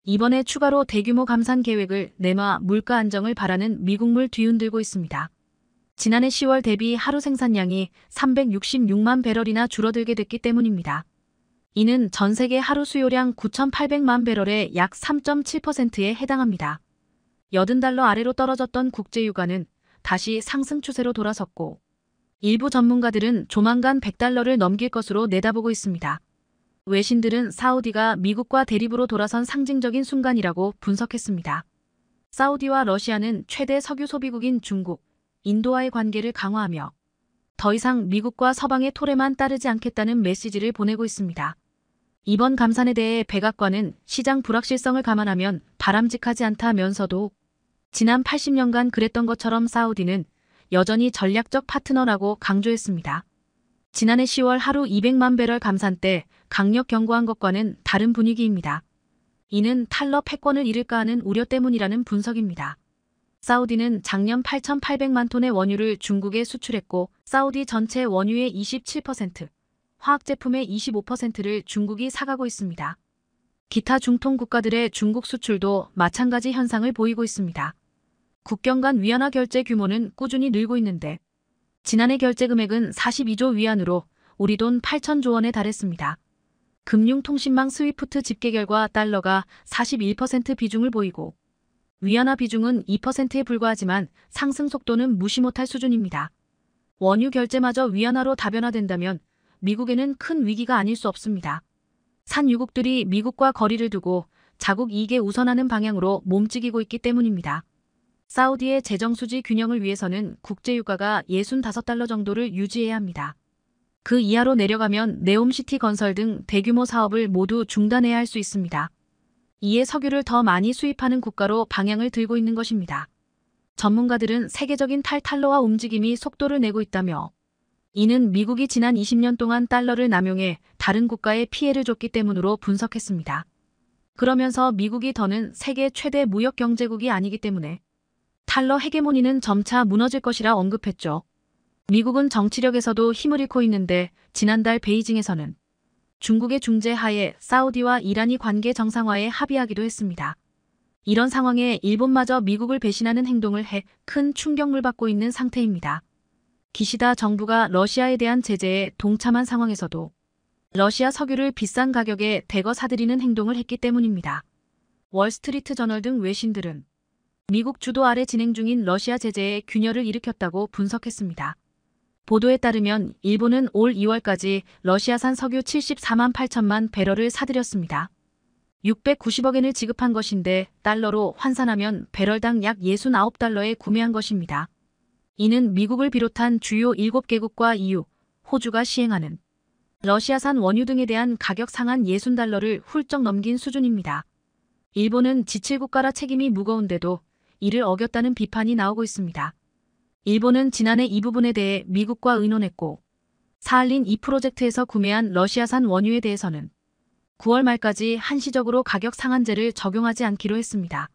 이번에 추가로 대규모 감산 계획을 내마 물가 안정을 바라는 미국물 뒤흔들고 있습니다. 지난해 10월 대비 하루 생산량이 366만 배럴이나 줄어들게 됐기 때문입니다. 이는 전 세계 하루 수요량 9,800만 배럴의 약 3.7%에 해당합니다. 80달러 아래로 떨어졌던 국제유가는 다시 상승 추세로 돌아섰고 일부 전문가들은 조만간 100달러를 넘길 것으로 내다보고 있습니다. 외신들은 사우디가 미국과 대립으로 돌아선 상징적인 순간이라고 분석했습니다. 사우디와 러시아는 최대 석유 소비국인 중국, 인도와의 관계를 강화하며 더 이상 미국과 서방의 토레만 따르지 않겠다는 메시지를 보내고 있습니다. 이번 감산에 대해 백악관은 시장 불확실성을 감안하면 바람직하지 않다면서도 지난 80년간 그랬던 것처럼 사우디는 여전히 전략적 파트너라고 강조했습니다. 지난해 10월 하루 200만 배럴 감산 때 강력 경고한 것과는 다른 분위기입니다. 이는 탈럽 패권을 잃을까 하는 우려 때문이라는 분석입니다. 사우디는 작년 8,800만 톤의 원유를 중국에 수출했고 사우디 전체 원유의 27%, 화학 제품의 25%를 중국이 사가고 있습니다. 기타 중통 국가들의 중국 수출도 마찬가지 현상을 보이고 있습니다. 국경 간 위안화 결제 규모는 꾸준히 늘고 있는데 지난해 결제 금액은 42조 위안으로 우리 돈 8천조 원에 달했습니다. 금융통신망 스위프트 집계 결과 달러가 41% 비중을 보이고 위안화 비중은 2%에 불과하지만 상승 속도는 무시 못할 수준입니다. 원유 결제마저 위안화로 다변화된다면 미국에는 큰 위기가 아닐 수 없습니다. 산유국들이 미국과 거리를 두고 자국 이익에 우선하는 방향으로 몸찍이고 있기 때문입니다. 사우디의 재정수지 균형을 위해서는 국제유가가 65달러 정도를 유지해야 합니다. 그 이하로 내려가면 네옴시티 건설 등 대규모 사업을 모두 중단해야 할 수 있습니다. 이에 석유를 더 많이 수입하는 국가로 방향을 들고 있는 것입니다. 전문가들은 세계적인 탈탈로와 움직임이 속도를 내고 있다며 이는 미국이 지난 20년 동안 달러를 남용해 다른 국가에 피해를 줬기 때문으로 분석했습니다. 그러면서 미국이 더는 세계 최대 무역 경제국이 아니기 때문에 달러 헤게모니는 점차 무너질 것이라 언급했죠. 미국은 정치력에서도 힘을 잃고 있는데 지난달 베이징에서는 중국의 중재 하에 사우디와 이란이 관계 정상화에 합의하기도 했습니다. 이런 상황에 일본마저 미국을 배신하는 행동을 해 큰 충격을 받고 있는 상태입니다. 기시다 정부가 러시아에 대한 제재에 동참한 상황에서도 러시아 석유를 비싼 가격에 대거 사들이는 행동을 했기 때문입니다. 월스트리트 저널 등 외신들은 미국 주도 아래 진행 중인 러시아 제재에 균열을 일으켰다고 분석했습니다. 보도에 따르면 일본은 올 2월까지 러시아산 석유 74만 8천만 배럴을 사들였습니다. 690억엔을 지급한 것인데 달러로 환산하면 배럴당 약 69달러에 구매한 것입니다. 이는 미국을 비롯한 주요 7개국과 EU, 호주가 시행하는 러시아산 원유 등에 대한 가격 상한 60달러를 훌쩍 넘긴 수준입니다. 일본은 지칠국가라 책임이 무거운데도 이를 어겼다는 비판이 나오고 있습니다. 일본은 지난해 이 부분에 대해 미국과 의논했고 사할린 2 프로젝트에서 구매한 러시아산 원유에 대해서는 9월 말까지 한시적으로 가격 상한제를 적용하지 않기로 했습니다.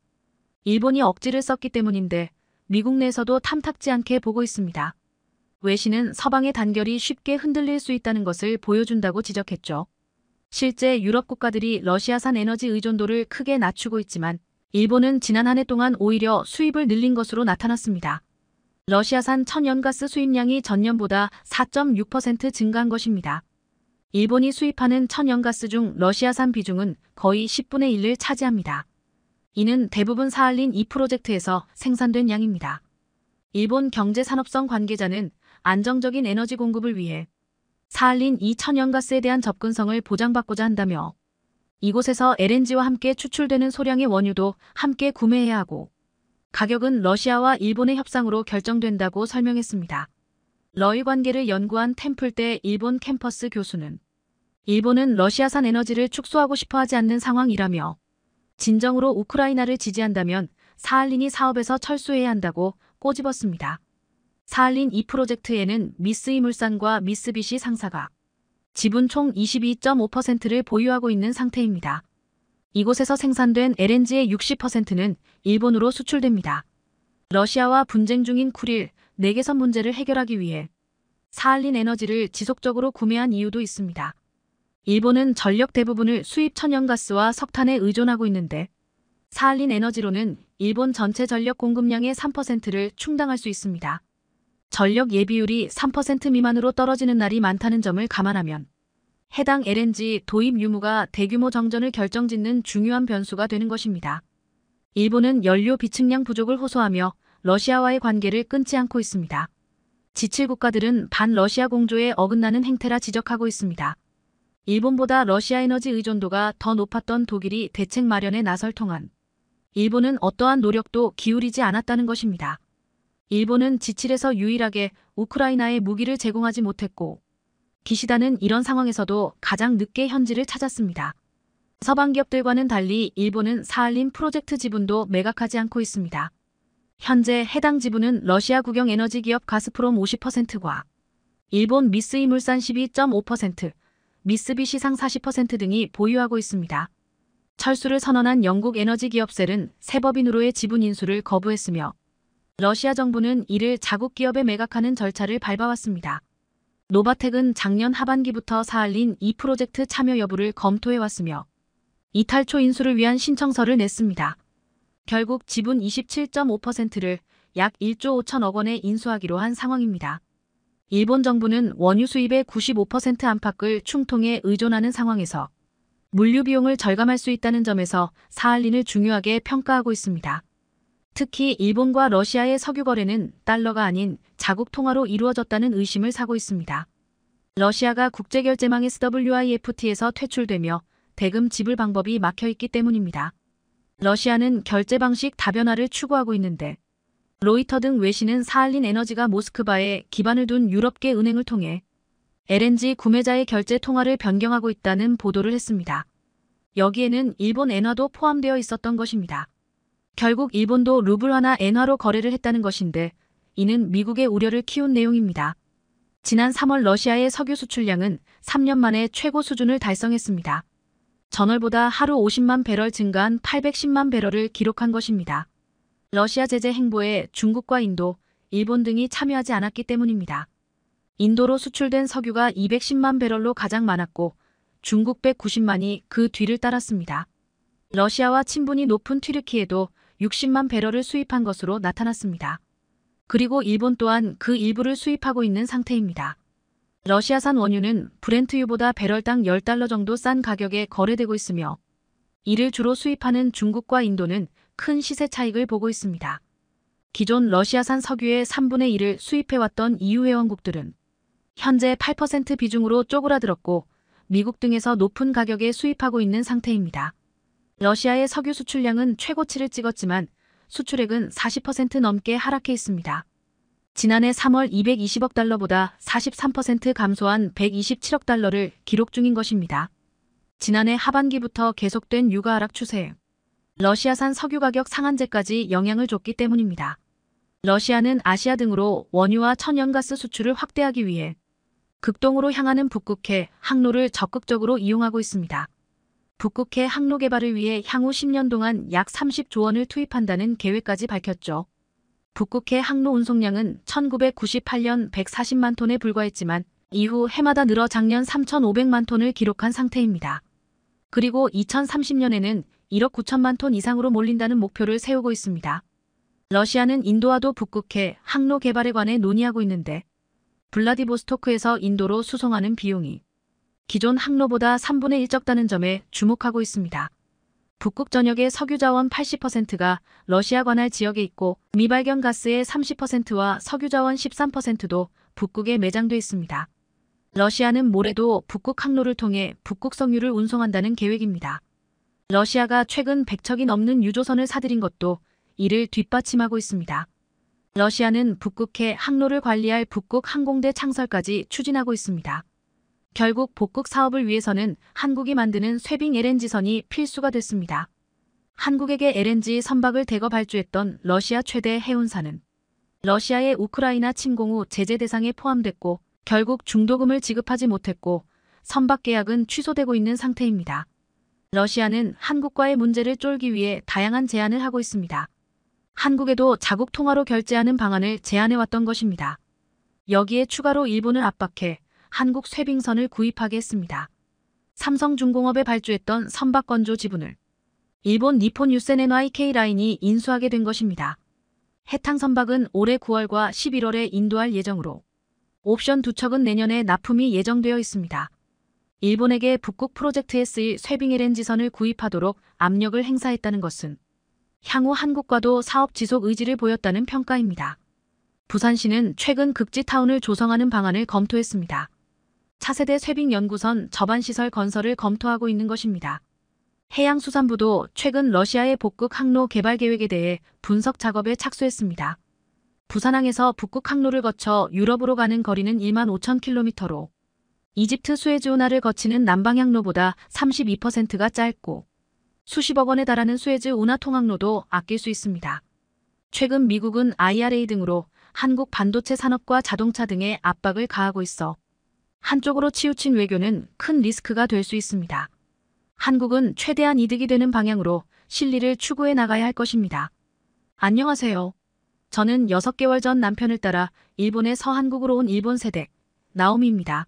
일본이 억지를 썼기 때문인데 미국 내에서도 탐탁지 않게 보고 있습니다. 외신은 서방의 단결이 쉽게 흔들릴 수 있다는 것을 보여준다고 지적했죠. 실제 유럽 국가들이 러시아산 에너지 의존도를 크게 낮추고 있지만 일본은 지난 한 해 동안 오히려 수입을 늘린 것으로 나타났습니다. 러시아산 천연가스 수입량이 전년보다 4.6% 증가한 것입니다. 일본이 수입하는 천연가스 중 러시아산 비중은 거의 10분의 1을 차지합니다. 이는 대부분 사할린 2 프로젝트에서 생산된 양입니다. 일본 경제산업성 관계자는 안정적인 에너지 공급을 위해 사할린 2 천연가스에 대한 접근성을 보장받고자 한다며 이곳에서 LNG와 함께 추출되는 소량의 원유도 함께 구매해야 하고 가격은 러시아와 일본의 협상으로 결정된다고 설명했습니다. 러일 관계를 연구한 템플대 일본 캠퍼스 교수는 일본은 러시아산 에너지를 축소하고 싶어 하지 않는 상황이라며 진정으로 우크라이나를 지지한다면 사할린이 사업에서 철수해야 한다고 꼬집었습니다. 사할린 이 프로젝트에는 미쓰이물산과 미쓰비시 상사가 지분 총 22.5%를 보유하고 있는 상태입니다. 이곳에서 생산된 LNG의 60%는 일본으로 수출됩니다. 러시아와 분쟁 중인 쿠릴, 내개선 네 문제를 해결하기 위해 사할린 에너지를 지속적으로 구매한 이유도 있습니다. 일본은 전력 대부분을 수입 천연가스와 석탄에 의존하고 있는데 사할린 에너지로는 일본 전체 전력 공급량의 3%를 충당할 수 있습니다. 전력 예비율이 3% 미만으로 떨어지는 날이 많다는 점을 감안하면 해당 LNG 도입 유무가 대규모 정전을 결정짓는 중요한 변수가 되는 것입니다. 일본은 연료 비축량 부족을 호소하며 러시아와의 관계를 끊지 않고 있습니다. 지칠 국가들은 반러시아 공조에 어긋나는 행태라 지적하고 있습니다. 일본보다 러시아 에너지 의존도가 더 높았던 독일이 대책 마련에 나설 통한 일본은 어떠한 노력도 기울이지 않았다는 것입니다. 일본은 지칠에서 유일하게 우크라이나에 무기를 제공하지 못했고 기시다는 이런 상황에서도 가장 늦게 현지를 찾았습니다. 서방 기업들과는 달리 일본은 사할린 프로젝트 지분도 매각하지 않고 있습니다. 현재 해당 지분은 러시아 국영 에너지 기업 가스프롬 50%과 일본 미쓰이물산 12.5%, 미쓰비시 상40% 등이 보유하고 있습니다. 철수를 선언한 영국 에너지 기업셀은 새법인으로의 지분 인수를 거부했으며 러시아 정부는 이를 자국 기업에 매각하는 절차를 밟아왔습니다. 노바텍은 작년 하반기부터 사할린 이 프로젝트 참여 여부를 검토해왔으며 이탈 초 인수를 위한 신청서를 냈습니다. 결국 지분 27.5%를 약 1조 5천억 원에 인수하기로 한 상황입니다. 일본 정부는 원유 수입의 95% 안팎을 충통에 의존하는 상황에서 물류 비용을 절감할 수 있다는 점에서 사할린을 중요하게 평가하고 있습니다. 특히 일본과 러시아의 석유 거래는 달러가 아닌 자국 통화로 이루어졌다는 의심을 사고 있습니다. 러시아가 국제결제망의 SWIFT에서 퇴출되며 대금 지불 방법이 막혀있기 때문입니다. 러시아는 결제 방식 다변화를 추구하고 있는데 로이터 등 외신은 사할린 에너지가 모스크바에 기반을 둔 유럽계 은행을 통해 LNG 구매자의 결제 통화를 변경하고 있다는 보도를 했습니다. 여기에는 일본 엔화도 포함되어 있었던 것입니다. 결국 일본도 루블화나 엔화로 거래를 했다는 것인데 이는 미국의 우려를 키운 내용입니다. 지난 3월 러시아의 석유 수출량은 3년 만에 최고 수준을 달성했습니다. 전월보다 하루 50만 배럴 증가한 810만 배럴을 기록한 것입니다. 러시아 제재 행보에 중국과 인도, 일본 등이 참여하지 않았기 때문입니다. 인도로 수출된 석유가 210만 배럴로 가장 많았고 중국 190만이 그 뒤를 따랐습니다. 러시아와 친분이 높은 튀르키에도 60만 배럴을 수입한 것으로 나타났습니다. 그리고 일본 또한 그 일부를 수입하고 있는 상태입니다. 러시아산 원유는 브렌트유보다 배럴당 10달러 정도 싼 가격에 거래되고 있으며 이를 주로 수입하는 중국과 인도는 큰 시세 차익을 보고 있습니다. 기존 러시아산 석유의 3분의 1을 수입해왔던 EU 회원국들은 현재 8% 비중으로 쪼그라들었고 미국 등에서 높은 가격에 수입하고 있는 상태입니다. 러시아의 석유 수출량은 최고치를 찍었지만 수출액은 40% 넘게 하락해 있습니다. 지난해 3월 220억 달러보다 43% 감소한 127억 달러를 기록 중인 것입니다. 지난해 하반기부터 계속된 유가 하락 추세에 러시아산 석유 가격 상한제까지 영향을 줬기 때문입니다. 러시아는 아시아 등으로 원유와 천연가스 수출을 확대하기 위해 극동으로 향하는 북극해 항로를 적극적으로 이용하고 있습니다. 북극해 항로 개발을 위해 향후 10년 동안 약 30조 원을 투입한다는 계획까지 밝혔죠. 북극해 항로 운송량은 1998년 140만 톤에 불과했지만 이후 해마다 늘어 작년 3,500만 톤을 기록한 상태입니다. 그리고 2030년에는 1억 9천만 톤 이상으로 몰린다는 목표를 세우고 있습니다. 러시아는 인도와도 북극해 항로 개발에 관해 논의하고 있는데 블라디보스토크에서 인도로 수송하는 비용이 기존 항로보다 3분의 1 적다는 점에 주목하고 있습니다. 북극 전역의 석유 자원 80%가 러시아 관할 지역에 있고 미발견 가스의 30%와 석유 자원 13%도 북극에 매장돼 있습니다. 러시아는 모레도 북극 항로를 통해 북극 석유를 운송한다는 계획입니다. 러시아가 최근 100척이 넘는 유조선을 사들인 것도 이를 뒷받침하고 있습니다. 러시아는 북극해 항로를 관리할 북극 항공대 창설까지 추진하고 있습니다. 결국 복극 사업을 위해서는 한국이 만드는 쇠빙 LNG선이 필수가 됐습니다. 한국에게 LNG 선박을 대거 발주했던 러시아 최대 해운사는 러시아의 우크라이나 침공 후 제재 대상에 포함됐고 결국 중도금을 지급하지 못했고 선박 계약은 취소되고 있는 상태입니다. 러시아는 한국과의 문제를 쫄기 위해 다양한 제안을 하고 있습니다. 한국에도 자국 통화로 결제하는 방안을 제안해왔던 것입니다. 여기에 추가로 일본을 압박해 한국 쇠빙선을 구입하게 했습니다. 삼성중공업에 발주했던 선박건조 지분을 일본 니폰 유센 NYK 라인이 인수하게 된 것입니다. 해탕 선박은 올해 9월과 11월에 인도할 예정으로 옵션 두 척은 내년에 납품이 예정되어 있습니다. 일본에게 북극 프로젝트에 쓰일 쇠빙 LNG선을 구입하도록 압력을 행사했다는 것은 향후 한국과도 사업 지속 의지를 보였다는 평가입니다. 부산시는 최근 극지타운을 조성하는 방안을 검토했습니다. 차세대 쇠빙 연구선 저반시설 건설을 검토하고 있는 것입니다. 해양수산부도 최근 러시아의 북극 항로 개발 계획에 대해 분석 작업에 착수했습니다. 부산항에서 북극 항로를 거쳐 유럽으로 가는 거리는 1만 5천 킬로미터로 이집트 수에즈운하를 거치는 남방향로보다 32%가 짧고 수십억 원에 달하는 수에즈 운하 통항로도 아낄 수 있습니다. 최근 미국은 IRA 등으로 한국 반도체 산업과 자동차 등에 압박을 가하고 있어 한쪽으로 치우친 외교는 큰 리스크가 될 수 있습니다. 한국은 최대한 이득이 되는 방향으로 실리를 추구해 나가야 할 것입니다. 안녕하세요. 저는 6개월 전 남편을 따라 일본에 서한국으로 온 일본 세대 나오미입니다.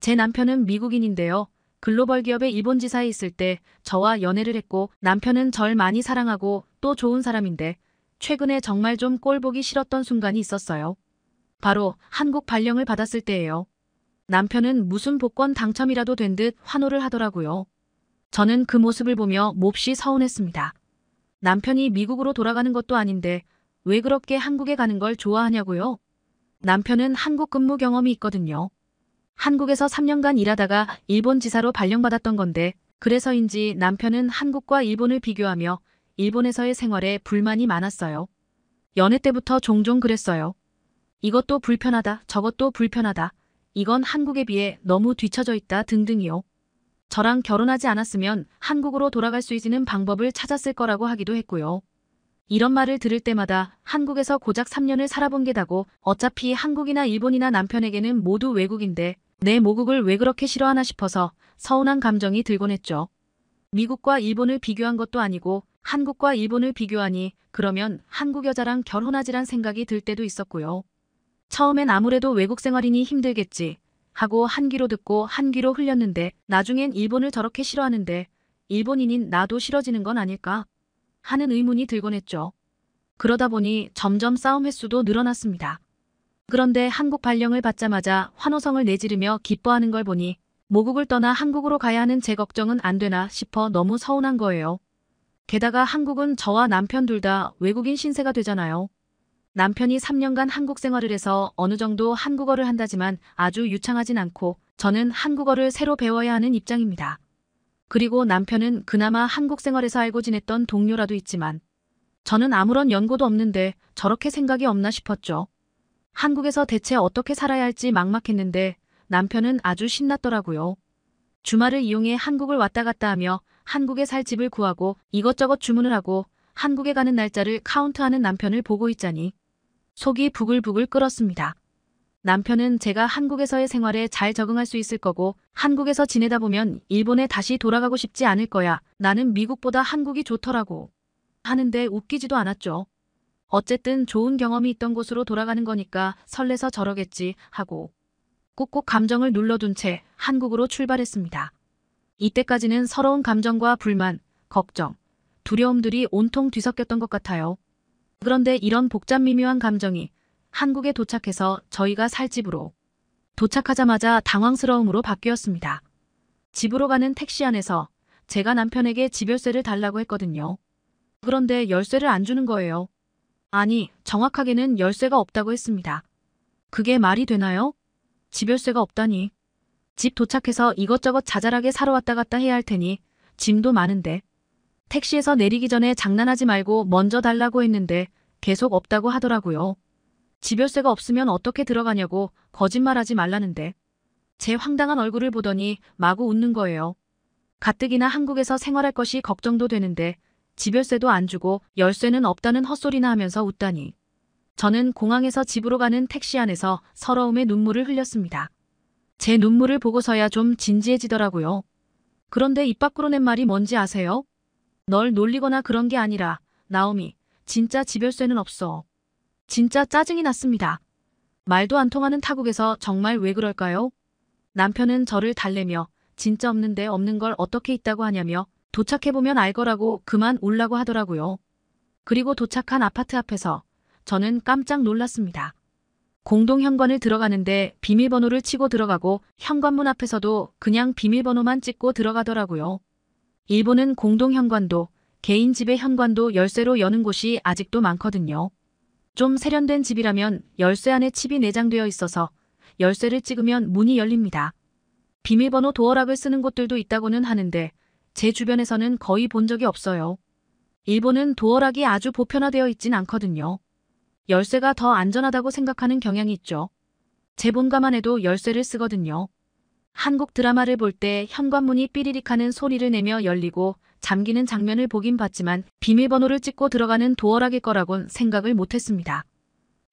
제 남편은 미국인인데요. 글로벌 기업의 일본 지사에 있을 때 저와 연애를 했고 남편은 절 많이 사랑하고 또 좋은 사람인데 최근에 정말 좀 꼴보기 싫었던 순간이 있었어요. 바로 한국 발령을 받았을 때예요. 남편은 무슨 복권 당첨이라도 된 듯 환호를 하더라고요. 저는 그 모습을 보며 몹시 서운했습니다. 남편이 미국으로 돌아가는 것도 아닌데 왜 그렇게 한국에 가는 걸 좋아하냐고요? 남편은 한국 근무 경험이 있거든요. 한국에서 3년간 일하다가 일본 지사로 발령받았던 건데 그래서인지 남편은 한국과 일본을 비교하며 일본에서의 생활에 불만이 많았어요. 연애 때부터 종종 그랬어요. 이것도 불편하다, 저것도 불편하다, 이건 한국에 비해 너무 뒤처져 있다 등등이요. 저랑 결혼하지 않았으면 한국으로 돌아갈 수 있는 방법을 찾았을 거라고 하기도 했고요. 이런 말을 들을 때마다 한국에서 고작 3년을 살아본 게다고 어차피 한국이나 일본이나 남편에게는 모두 외국인데 내 모국을 왜 그렇게 싫어하나 싶어서 서운한 감정이 들곤 했죠. 미국과 일본을 비교한 것도 아니고 한국과 일본을 비교하니 그러면 한국 여자랑 결혼하지란 생각이 들 때도 있었고요. 처음엔 아무래도 외국 생활이니 힘들겠지 하고 한 귀로 듣고 한 귀로 흘렸는데 나중엔 일본을 저렇게 싫어하는데 일본인인 나도 싫어지는 건 아닐까 하는 의문이 들곤 했죠. 그러다 보니 점점 싸움 횟수도 늘어났습니다. 그런데 한국 발령을 받자마자 환호성을 내지르며 기뻐하는 걸 보니 모국을 떠나 한국으로 가야 하는 제 걱정은 안 되나 싶어 너무 서운한 거예요. 게다가 한국은 저와 남편 둘 다 외국인 신세가 되잖아요. 남편이 3년간 한국 생활을 해서 어느 정도 한국어를 한다지만 아주 유창하진 않고 저는 한국어를 새로 배워야 하는 입장입니다. 그리고 남편은 그나마 한국 생활에서 알고 지냈던 동료라도 있지만 저는 아무런 연고도 없는데 저렇게 생각이 없나 싶었죠. 한국에서 대체 어떻게 살아야 할지 막막했는데 남편은 아주 신났더라고요. 주말을 이용해 한국을 왔다 갔다 하며 한국에 살 집을 구하고 이것저것 주문을 하고 한국에 가는 날짜를 카운트하는 남편을 보고 있자니 속이 부글부글 끓었습니다. 남편은 제가 한국에서의 생활에 잘 적응할 수 있을 거고 한국에서 지내다 보면 일본에 다시 돌아가고 싶지 않을 거야. 나는 미국보다 한국이 좋더라고. 하는데 웃기지도 않았죠. 어쨌든 좋은 경험이 있던 곳으로 돌아가는 거니까 설레서 저러겠지 하고 꼭꼭 감정을 눌러둔 채 한국으로 출발했습니다. 이때까지는 서러운 감정과 불만, 걱정, 두려움들이 온통 뒤섞였던 것 같아요. 그런데 이런 복잡 미묘한 감정이 한국에 도착해서 저희가 살 집으로 도착하자마자 당황스러움으로 바뀌었습니다. 집으로 가는 택시 안에서 제가 남편에게 집열쇠를 달라고 했거든요. 그런데 열쇠를 안 주는 거예요. 아니, 정확하게는 열쇠가 없다고 했습니다. 그게 말이 되나요? 집 열쇠가 없다니. 집 도착해서 이것저것 자잘하게 사러 왔다 갔다 해야 할 테니 짐도 많은데. 택시에서 내리기 전에 장난하지 말고 먼저 달라고 했는데 계속 없다고 하더라고요. 집 열쇠가 없으면 어떻게 들어가냐고 거짓말하지 말라는데. 제 황당한 얼굴을 보더니 마구 웃는 거예요. 가뜩이나 한국에서 생활할 것이 걱정도 되는데 집열쇠도 안 주고 열쇠는 없다는 헛소리나 하면서 웃다니. 저는 공항에서 집으로 가는 택시 안에서 서러움에 눈물을 흘렸습니다. 제 눈물을 보고서야 좀 진지해지더라고요. 그런데 입 밖으로 낸 말이 뭔지 아세요? 널 놀리거나 그런 게 아니라 나오미 진짜 집열쇠는 없어. 진짜 짜증이 났습니다. 말도 안 통하는 타국에서 정말 왜 그럴까요? 남편은 저를 달래며 진짜 없는데 없는 걸 어떻게 있다고 하냐며 도착해보면 알 거라고 그만 올라고 하더라고요. 그리고 도착한 아파트 앞에서 저는 깜짝 놀랐습니다. 공동 현관을 들어가는데 비밀번호를 치고 들어가고 현관문 앞에서도 그냥 비밀번호만 찍고 들어가더라고요. 일본은 공동 현관도 개인 집의 현관도 열쇠로 여는 곳이 아직도 많거든요. 좀 세련된 집이라면 열쇠 안에 칩이 내장되어 있어서 열쇠를 찍으면 문이 열립니다. 비밀번호 도어락을 쓰는 곳들도 있다고는 하는데 제 주변에서는 거의 본 적이 없어요. 일본은 도어락이 아주 보편화되어 있진 않거든요. 열쇠가 더 안전하다고 생각하는 경향이 있죠. 제 본가만 해도 열쇠를 쓰거든요. 한국 드라마를 볼 때 현관문이 삐리릭하는 소리를 내며 열리고 잠기는 장면을 보긴 봤지만 비밀번호를 찍고 들어가는 도어락일 거라곤 생각을 못했습니다.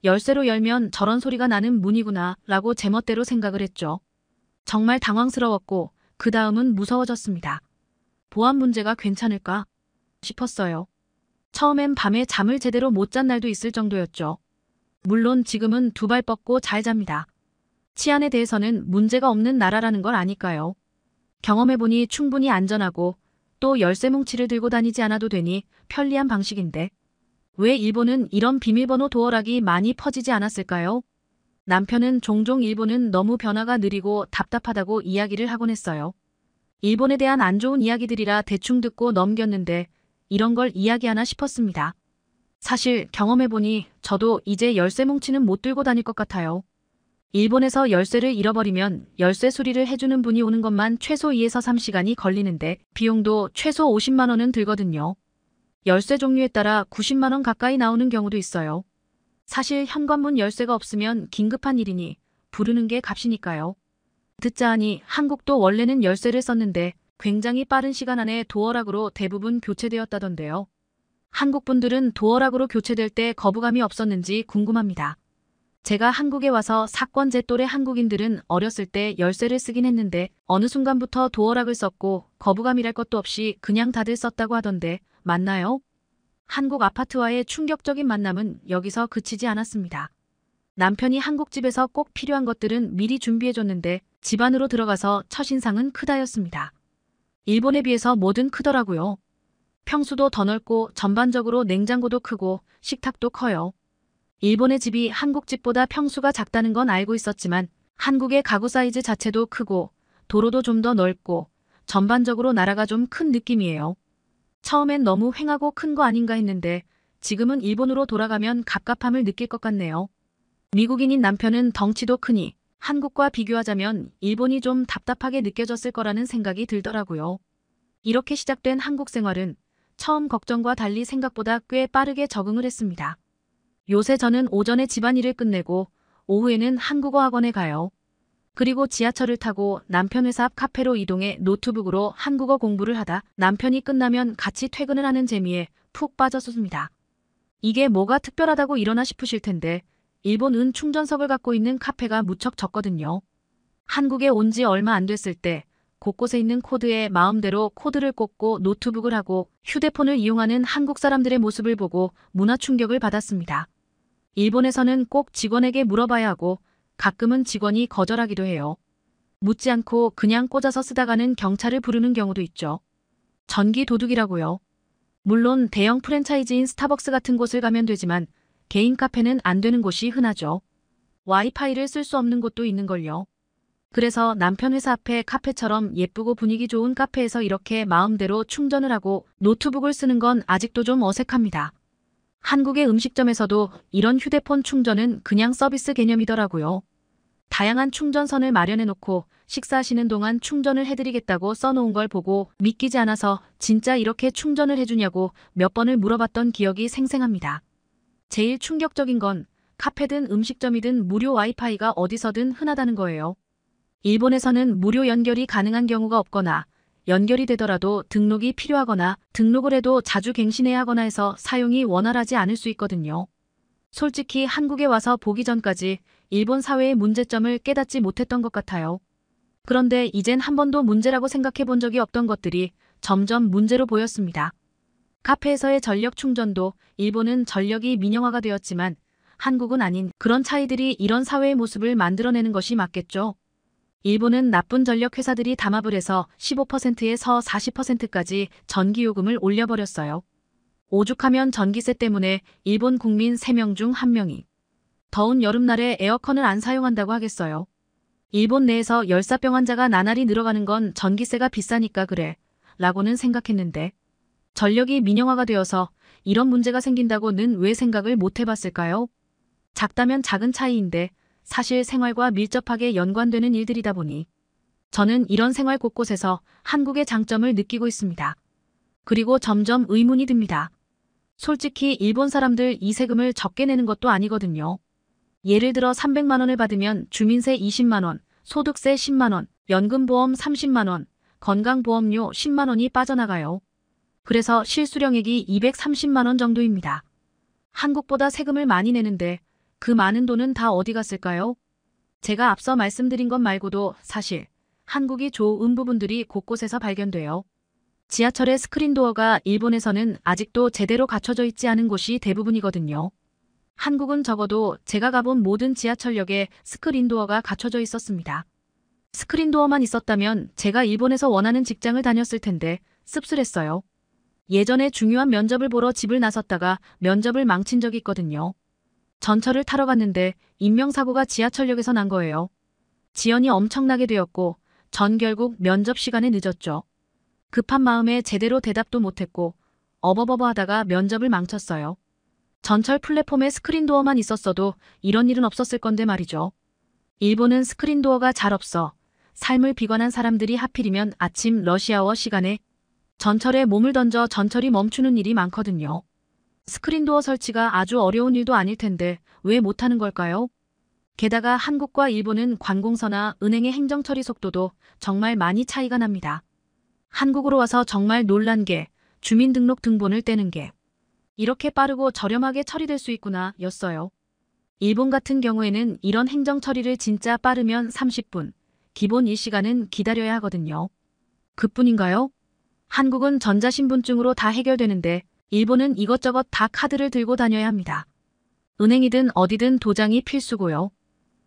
열쇠로 열면 저런 소리가 나는 문이구나 라고 제멋대로 생각을 했죠. 정말 당황스러웠고 그 다음은 무서워졌습니다. 보안 문제가 괜찮을까 싶었어요. 처음엔 밤에 잠을 제대로 못 잔 날도 있을 정도였죠. 물론 지금은 두 발 뻗고 잘 잡니다. 치안에 대해서는 문제가 없는 나라라는 걸 아니까요. 경험해보니 충분히 안전하고 또 열쇠 뭉치를 들고 다니지 않아도 되니 편리한 방식인데 왜 일본은 이런 비밀번호 도어락이 많이 퍼지지 않았을까요? 남편은 종종 일본은 너무 변화가 느리고 답답하다고 이야기를 하곤 했어요. 일본에 대한 안 좋은 이야기들이라 대충 듣고 넘겼는데 이런 걸 이야기하나 싶었습니다. 사실 경험해보니 저도 이제 열쇠 뭉치는 못 들고 다닐 것 같아요. 일본에서 열쇠를 잃어버리면 열쇠 수리를 해주는 분이 오는 것만 최소 2에서 3시간이 걸리는데 비용도 최소 50만원은 들거든요. 열쇠 종류에 따라 90만원 가까이 나오는 경우도 있어요. 사실 현관문 열쇠가 없으면 긴급한 일이니 부르는 게 값이니까요. 듣자 하니 한국도 원래는 열쇠를 썼는데 굉장히 빠른 시간 안에 도어락으로 대부분 교체되었다던데요. 한국 분들은 도어락으로 교체될 때 거부감이 없었는지 궁금합니다. 제가 한국에 와서 사건 제 또래 한국인들은 어렸을 때 열쇠를 쓰긴 했는데 어느 순간부터 도어락을 썼고 거부감이랄 것도 없이 그냥 다들 썼다고 하던데 맞나요? 한국 아파트와의 충격적인 만남은 여기서 그치지 않았습니다. 남편이 한국집에서 꼭 필요한 것들은 미리 준비해줬는데 집안으로 들어가서 첫인상은 크다였습니다. 일본에 비해서 뭐든 크더라고요. 평수도 더 넓고 전반적으로 냉장고도 크고 식탁도 커요. 일본의 집이 한국 집보다 평수가 작다는 건 알고 있었지만 한국의 가구 사이즈 자체도 크고 도로도 좀 더 넓고 전반적으로 나라가 좀 큰 느낌이에요. 처음엔 너무 횡하고 큰 거 아닌가 했는데 지금은 일본으로 돌아가면 갑갑함을 느낄 것 같네요. 미국인인 남편은 덩치도 크니 한국과 비교하자면 일본이 좀 답답하게 느껴졌을 거라는 생각이 들더라고요. 이렇게 시작된 한국 생활은 처음 걱정과 달리 생각보다 꽤 빠르게 적응을 했습니다. 요새 저는 오전에 집안일을 끝내고 오후에는 한국어 학원에 가요. 그리고 지하철을 타고 남편 회사 앞 카페로 이동해 노트북으로 한국어 공부를 하다 남편이 끝나면 같이 퇴근을 하는 재미에 푹 빠졌습니다. 이게 뭐가 특별하다고 일어나 싶으실 텐데 일본은 충전석을 갖고 있는 카페가 무척 적거든요. 한국에 온 지 얼마 안 됐을 때 곳곳에 있는 코드에 마음대로 코드를 꽂고 노트북을 하고 휴대폰을 이용하는 한국 사람들의 모습을 보고 문화 충격을 받았습니다. 일본에서는 꼭 직원에게 물어봐야 하고 가끔은 직원이 거절하기도 해요. 묻지 않고 그냥 꽂아서 쓰다가는 경찰을 부르는 경우도 있죠. 전기 도둑이라고요. 물론 대형 프랜차이즈인 스타벅스 같은 곳을 가면 되지만 개인 카페는 안 되는 곳이 흔하죠. 와이파이를 쓸 수 없는 곳도 있는걸요. 그래서 남편 회사 앞에 카페처럼 예쁘고 분위기 좋은 카페에서 이렇게 마음대로 충전을 하고 노트북을 쓰는 건 아직도 좀 어색합니다. 한국의 음식점에서도 이런 휴대폰 충전은 그냥 서비스 개념이더라고요. 다양한 충전선을 마련해놓고 식사하시는 동안 충전을 해드리겠다고 써놓은 걸 보고 믿기지 않아서 진짜 이렇게 충전을 해주냐고 몇 번을 물어봤던 기억이 생생합니다. 제일 충격적인 건 카페든 음식점이든 무료 와이파이가 어디서든 흔하다는 거예요. 일본에서는 무료 연결이 가능한 경우가 없거나 연결이 되더라도 등록이 필요하거나 등록을 해도 자주 갱신해야 하거나 해서 사용이 원활하지 않을 수 있거든요. 솔직히 한국에 와서 보기 전까지 일본 사회의 문제점을 깨닫지 못했던 것 같아요. 그런데 이젠 한 번도 문제라고 생각해 본 적이 없던 것들이 점점 문제로 보였습니다. 카페에서의 전력 충전도 일본은 전력이 민영화가 되었지만 한국은 아닌 그런 차이들이 이런 사회의 모습을 만들어내는 것이 맞겠죠. 일본은 나쁜 전력 회사들이 담합을 해서 15%에서 40%까지 전기요금을 올려버렸어요. 오죽하면 전기세 때문에 일본 국민 3명 중 1명이 더운 여름날에 에어컨을 안 사용한다고 하겠어요. 일본 내에서 열사병 환자가 나날이 늘어가는 건 전기세가 비싸니까 그래 라고는 생각했는데 전력이 민영화가 되어서 이런 문제가 생긴다고는 왜 생각을 못 해봤을까요? 작다면 작은 차이인데 사실 생활과 밀접하게 연관되는 일들이다 보니 저는 이런 생활 곳곳에서 한국의 장점을 느끼고 있습니다. 그리고 점점 의문이 듭니다. 솔직히 일본 사람들 이 세금을 적게 내는 것도 아니거든요. 예를 들어 300만 원을 받으면 주민세 20만 원, 소득세 10만 원, 연금보험 30만 원, 건강보험료 10만 원이 빠져나가요. 그래서 실수령액이 230만원 정도입니다. 한국보다 세금을 많이 내는데 그 많은 돈은 다 어디 갔을까요? 제가 앞서 말씀드린 것 말고도 사실 한국이 좋은 부분들이 곳곳에서 발견돼요. 지하철의 스크린도어가 일본에서는 아직도 제대로 갖춰져 있지 않은 곳이 대부분이거든요. 한국은 적어도 제가 가본 모든 지하철역에 스크린도어가 갖춰져 있었습니다. 스크린도어만 있었다면 제가 일본에서 원하는 직장을 다녔을 텐데 씁쓸했어요. 예전에 중요한 면접을 보러 집을 나섰다가 면접을 망친 적이 있거든요. 전철을 타러 갔는데 인명사고가 지하철역에서 난 거예요. 지연이 엄청나게 되었고 전 결국 면접 시간에 늦었죠. 급한 마음에 제대로 대답도 못했고 어버버버 하다가 면접을 망쳤어요. 전철 플랫폼에 스크린도어만 있었어도 이런 일은 없었을 건데 말이죠. 일본은 스크린도어가 잘 없어 삶을 비관한 사람들이 하필이면 아침 러시아워 시간에 전철에 몸을 던져 전철이 멈추는 일이 많거든요. 스크린도어 설치가 아주 어려운 일도 아닐 텐데 왜 못하는 걸까요? 게다가 한국과 일본은 관공서나 은행의 행정 처리 속도도 정말 많이 차이가 납니다. 한국으로 와서 정말 놀란 게 주민등록 등본을 떼는 게 이렇게 빠르고 저렴하게 처리될 수 있구나 였어요. 일본 같은 경우에는 이런 행정 처리를 진짜 빠르면 30분, 기본 이시간은 기다려야 하거든요. 그뿐인가요? 한국은 전자신분증으로 다 해결되는데 일본은 이것저것 다 카드를 들고 다녀야 합니다. 은행이든 어디든 도장이 필수고요.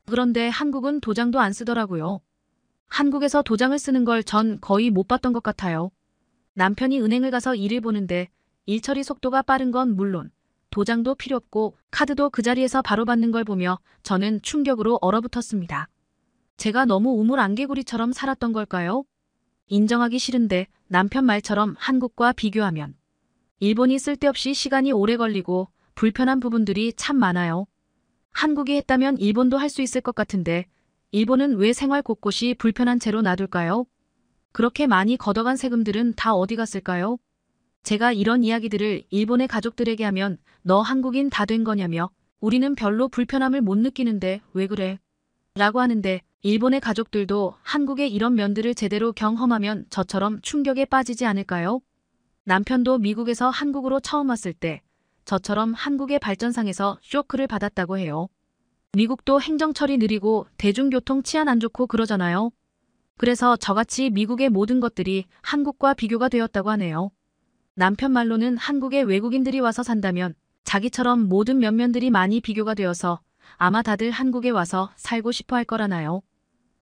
그런데 한국은 도장도 안 쓰더라고요. 한국에서 도장을 쓰는 걸 전 거의 못 봤던 것 같아요. 남편이 은행을 가서 일을 보는데 일 처리 속도가 빠른 건 물론 도장도 필요 없고 카드도 그 자리에서 바로 받는 걸 보며 저는 충격으로 얼어붙었습니다. 제가 너무 우물 안개구리처럼 살았던 걸까요? 인정하기 싫은데 남편 말처럼 한국과 비교하면 일본이 쓸데없이 시간이 오래 걸리고 불편한 부분들이 참 많아요. 한국이 했다면 일본도 할 수 있을 것 같은데 일본은 왜 생활 곳곳이 불편한 채로 놔둘까요? 그렇게 많이 걷어간 세금들은 다 어디 갔을까요? 제가 이런 이야기들을 일본의 가족들에게 하면 너 한국인 다 된 거냐며 우리는 별로 불편함을 못 느끼는데 왜 그래? 라고 하는데 일본의 가족들도 한국의 이런 면들을 제대로 경험하면 저처럼 충격에 빠지지 않을까요? 남편도 미국에서 한국으로 처음 왔을 때 저처럼 한국의 발전상에서 쇼크를 받았다고 해요. 미국도 행정처리 느리고 대중교통 치안 안 좋고 그러잖아요. 그래서 저같이 미국의 모든 것들이 한국과 비교가 되었다고 하네요. 남편 말로는 한국의 외국인들이 와서 산다면 자기처럼 모든 면면들이 많이 비교가 되어서 아마 다들 한국에 와서 살고 싶어 할 거라나요?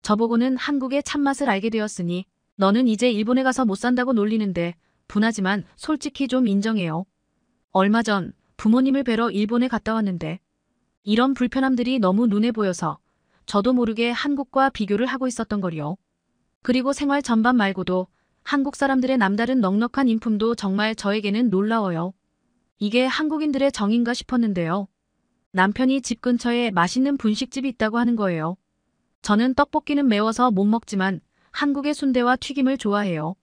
저보고는 한국의 참맛을 알게 되었으니 너는 이제 일본에 가서 못 산다고 놀리는데 분하지만 솔직히 좀 인정해요. 얼마 전 부모님을 뵈러 일본에 갔다 왔는데 이런 불편함들이 너무 눈에 보여서 저도 모르게 한국과 비교를 하고 있었던 거리요. 그리고 생활 전반 말고도 한국 사람들의 남다른 넉넉한 인품도 정말 저에게는 놀라워요. 이게 한국인들의 정인가 싶었는데요. 남편이 집 근처에 맛있는 분식집이 있다고 하는 거예요. 저는 떡볶이는 매워서 못 먹지만 한국의 순대와 튀김을 좋아해요.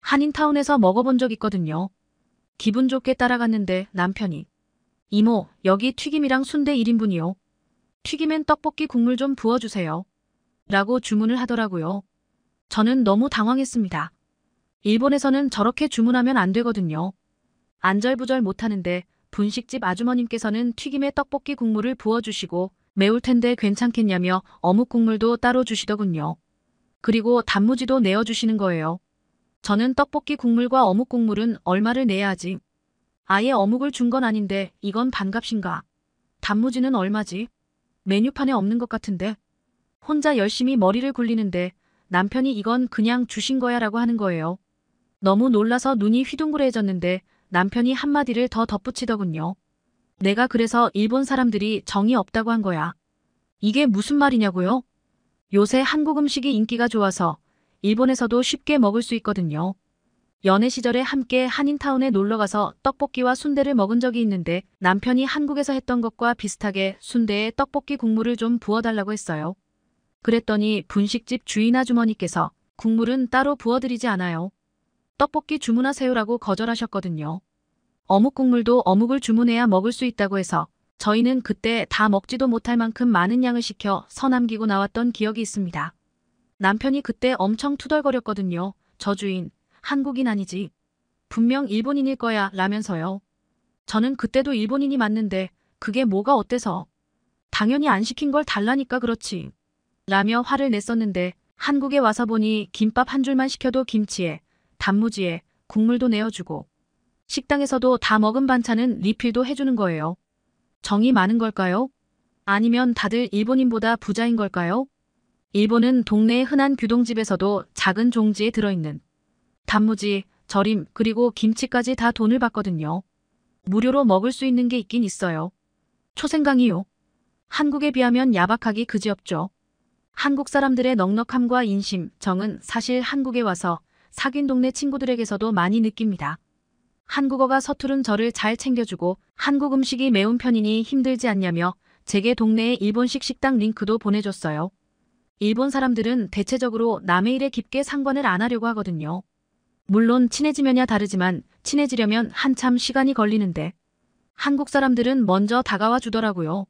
한인타운에서 먹어본 적 있거든요. 기분 좋게 따라갔는데 남편이 이모 여기 튀김이랑 순대 1인분이요. 튀김엔 떡볶이 국물 좀 부어주세요. 라고 주문을 하더라고요. 저는 너무 당황했습니다. 일본에서는 저렇게 주문하면 안 되거든요. 안절부절 못하는데 분식집 아주머님께서는 튀김에 떡볶이 국물을 부어주시고 매울 텐데 괜찮겠냐며 어묵 국물도 따로 주시더군요. 그리고 단무지도 내어주시는 거예요. 저는 떡볶이 국물과 어묵 국물은 얼마를 내야 하지? 아예 어묵을 준 건 아닌데 이건 반값인가? 단무지는 얼마지? 메뉴판에 없는 것 같은데? 혼자 열심히 머리를 굴리는데 남편이 이건 그냥 주신 거야 라고 하는 거예요. 너무 놀라서 눈이 휘둥그레해졌는데 남편이 한마디를 더 덧붙이더군요. 내가 그래서 일본 사람들이 정이 없다고 한 거야. 이게 무슨 말이냐고요? 요새 한국 음식이 인기가 좋아서 일본에서도 쉽게 먹을 수 있거든요. 연애 시절에 함께 한인타운에 놀러가서 떡볶이와 순대를 먹은 적이 있는데 남편이 한국에서 했던 것과 비슷하게 순대에 떡볶이 국물을 좀 부어달라고 했어요. 그랬더니 분식집 주인 아주머니께서 국물은 따로 부어드리지 않아요. 떡볶이 주문하세요라고 거절하셨거든요. 어묵 국물도 어묵을 주문해야 먹을 수 있다고 해서 저희는 그때 다 먹지도 못할 만큼 많은 양을 시켜 서남기고 나왔던 기억이 있습니다. 남편이 그때 엄청 투덜거렸거든요. 저 주인, 한국인 아니지. 분명 일본인일 거야 라면서요. 저는 그때도 일본인이 맞는데 그게 뭐가 어때서. 당연히 안 시킨 걸 달라니까 그렇지. 라며 화를 냈었는데 한국에 와서 보니 김밥 한 줄만 시켜도 김치에 단무지에 국물도 내어주고 식당에서도 다 먹은 반찬은 리필도 해주는 거예요. 정이 많은 걸까요? 아니면 다들 일본인보다 부자인 걸까요? 일본은 동네의 흔한 규동집에서도 작은 종지에 들어있는 단무지, 절임, 그리고 김치까지 다 돈을 받거든요. 무료로 먹을 수 있는 게 있긴 있어요. 초생강이요. 한국에 비하면 야박하기 그지없죠. 한국 사람들의 넉넉함과 인심, 정은 사실 한국에 와서 사귄 동네 친구들에게서도 많이 느낍니다. 한국어가 서투른 저를 잘 챙겨주고 한국 음식이 매운 편이니 힘들지 않냐며 제게 동네의 일본식 식당 링크도 보내줬어요. 일본 사람들은 대체적으로 남의 일에 깊게 상관을 안 하려고 하거든요. 물론 친해지면야 다르지만 친해지려면 한참 시간이 걸리는데 한국 사람들은 먼저 다가와 주더라고요.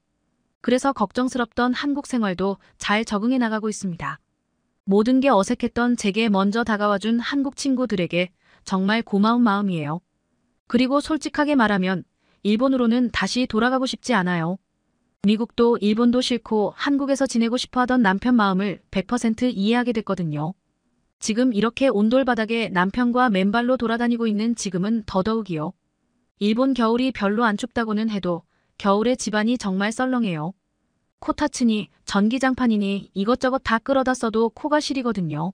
그래서 걱정스럽던 한국 생활도 잘 적응해 나가고 있습니다. 모든 게 어색했던 제게 먼저 다가와준 한국 친구들에게 정말 고마운 마음이에요. 그리고 솔직하게 말하면 일본으로는 다시 돌아가고 싶지 않아요. 미국도 일본도 싫고 한국에서 지내고 싶어하던 남편 마음을 100% 이해하게 됐거든요. 지금 이렇게 온돌바닥에 남편과 맨발로 돌아다니고 있는 지금은 더더욱이요. 일본 겨울이 별로 안 춥다고는 해도 겨울에 집안이 정말 썰렁해요. 코타츠니 전기장판이니 이것저것 다 끌어다 써도 코가 시리거든요.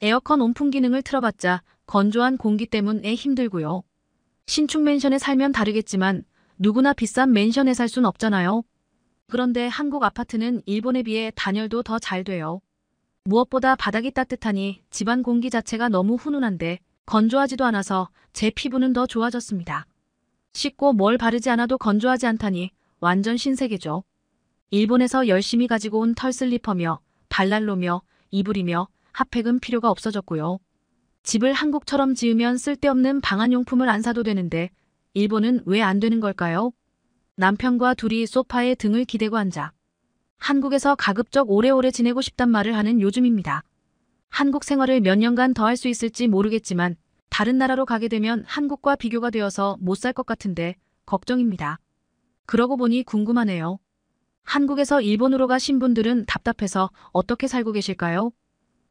에어컨 온풍 기능을 틀어봤자 건조한 공기 때문에 힘들고요. 신축 맨션에 살면 다르겠지만 누구나 비싼 맨션에 살 순 없잖아요. 그런데 한국 아파트는 일본에 비해 단열도 더 잘 돼요. 무엇보다 바닥이 따뜻하니 집안 공기 자체가 너무 훈훈한데 건조하지도 않아서 제 피부는 더 좋아졌습니다. 씻고 뭘 바르지 않아도 건조하지 않다니 완전 신세계죠. 일본에서 열심히 가지고 온 털슬리퍼며 발랄로며 이불이며 핫팩은 필요가 없어졌고요. 집을 한국처럼 지으면 쓸데없는 방한용품을 안 사도 되는데 일본은 왜 안 되는 걸까요? 남편과 둘이 소파에 등을 기대고 앉아 한국에서 가급적 오래오래 지내고 싶단 말을 하는 요즘입니다. 한국 생활을 몇 년간 더 할 수 있을지 모르겠지만 다른 나라로 가게 되면 한국과 비교가 되어서 못 살 것 같은데 걱정입니다. 그러고 보니 궁금하네요. 한국에서 일본으로 가신 분들은 답답해서 어떻게 살고 계실까요?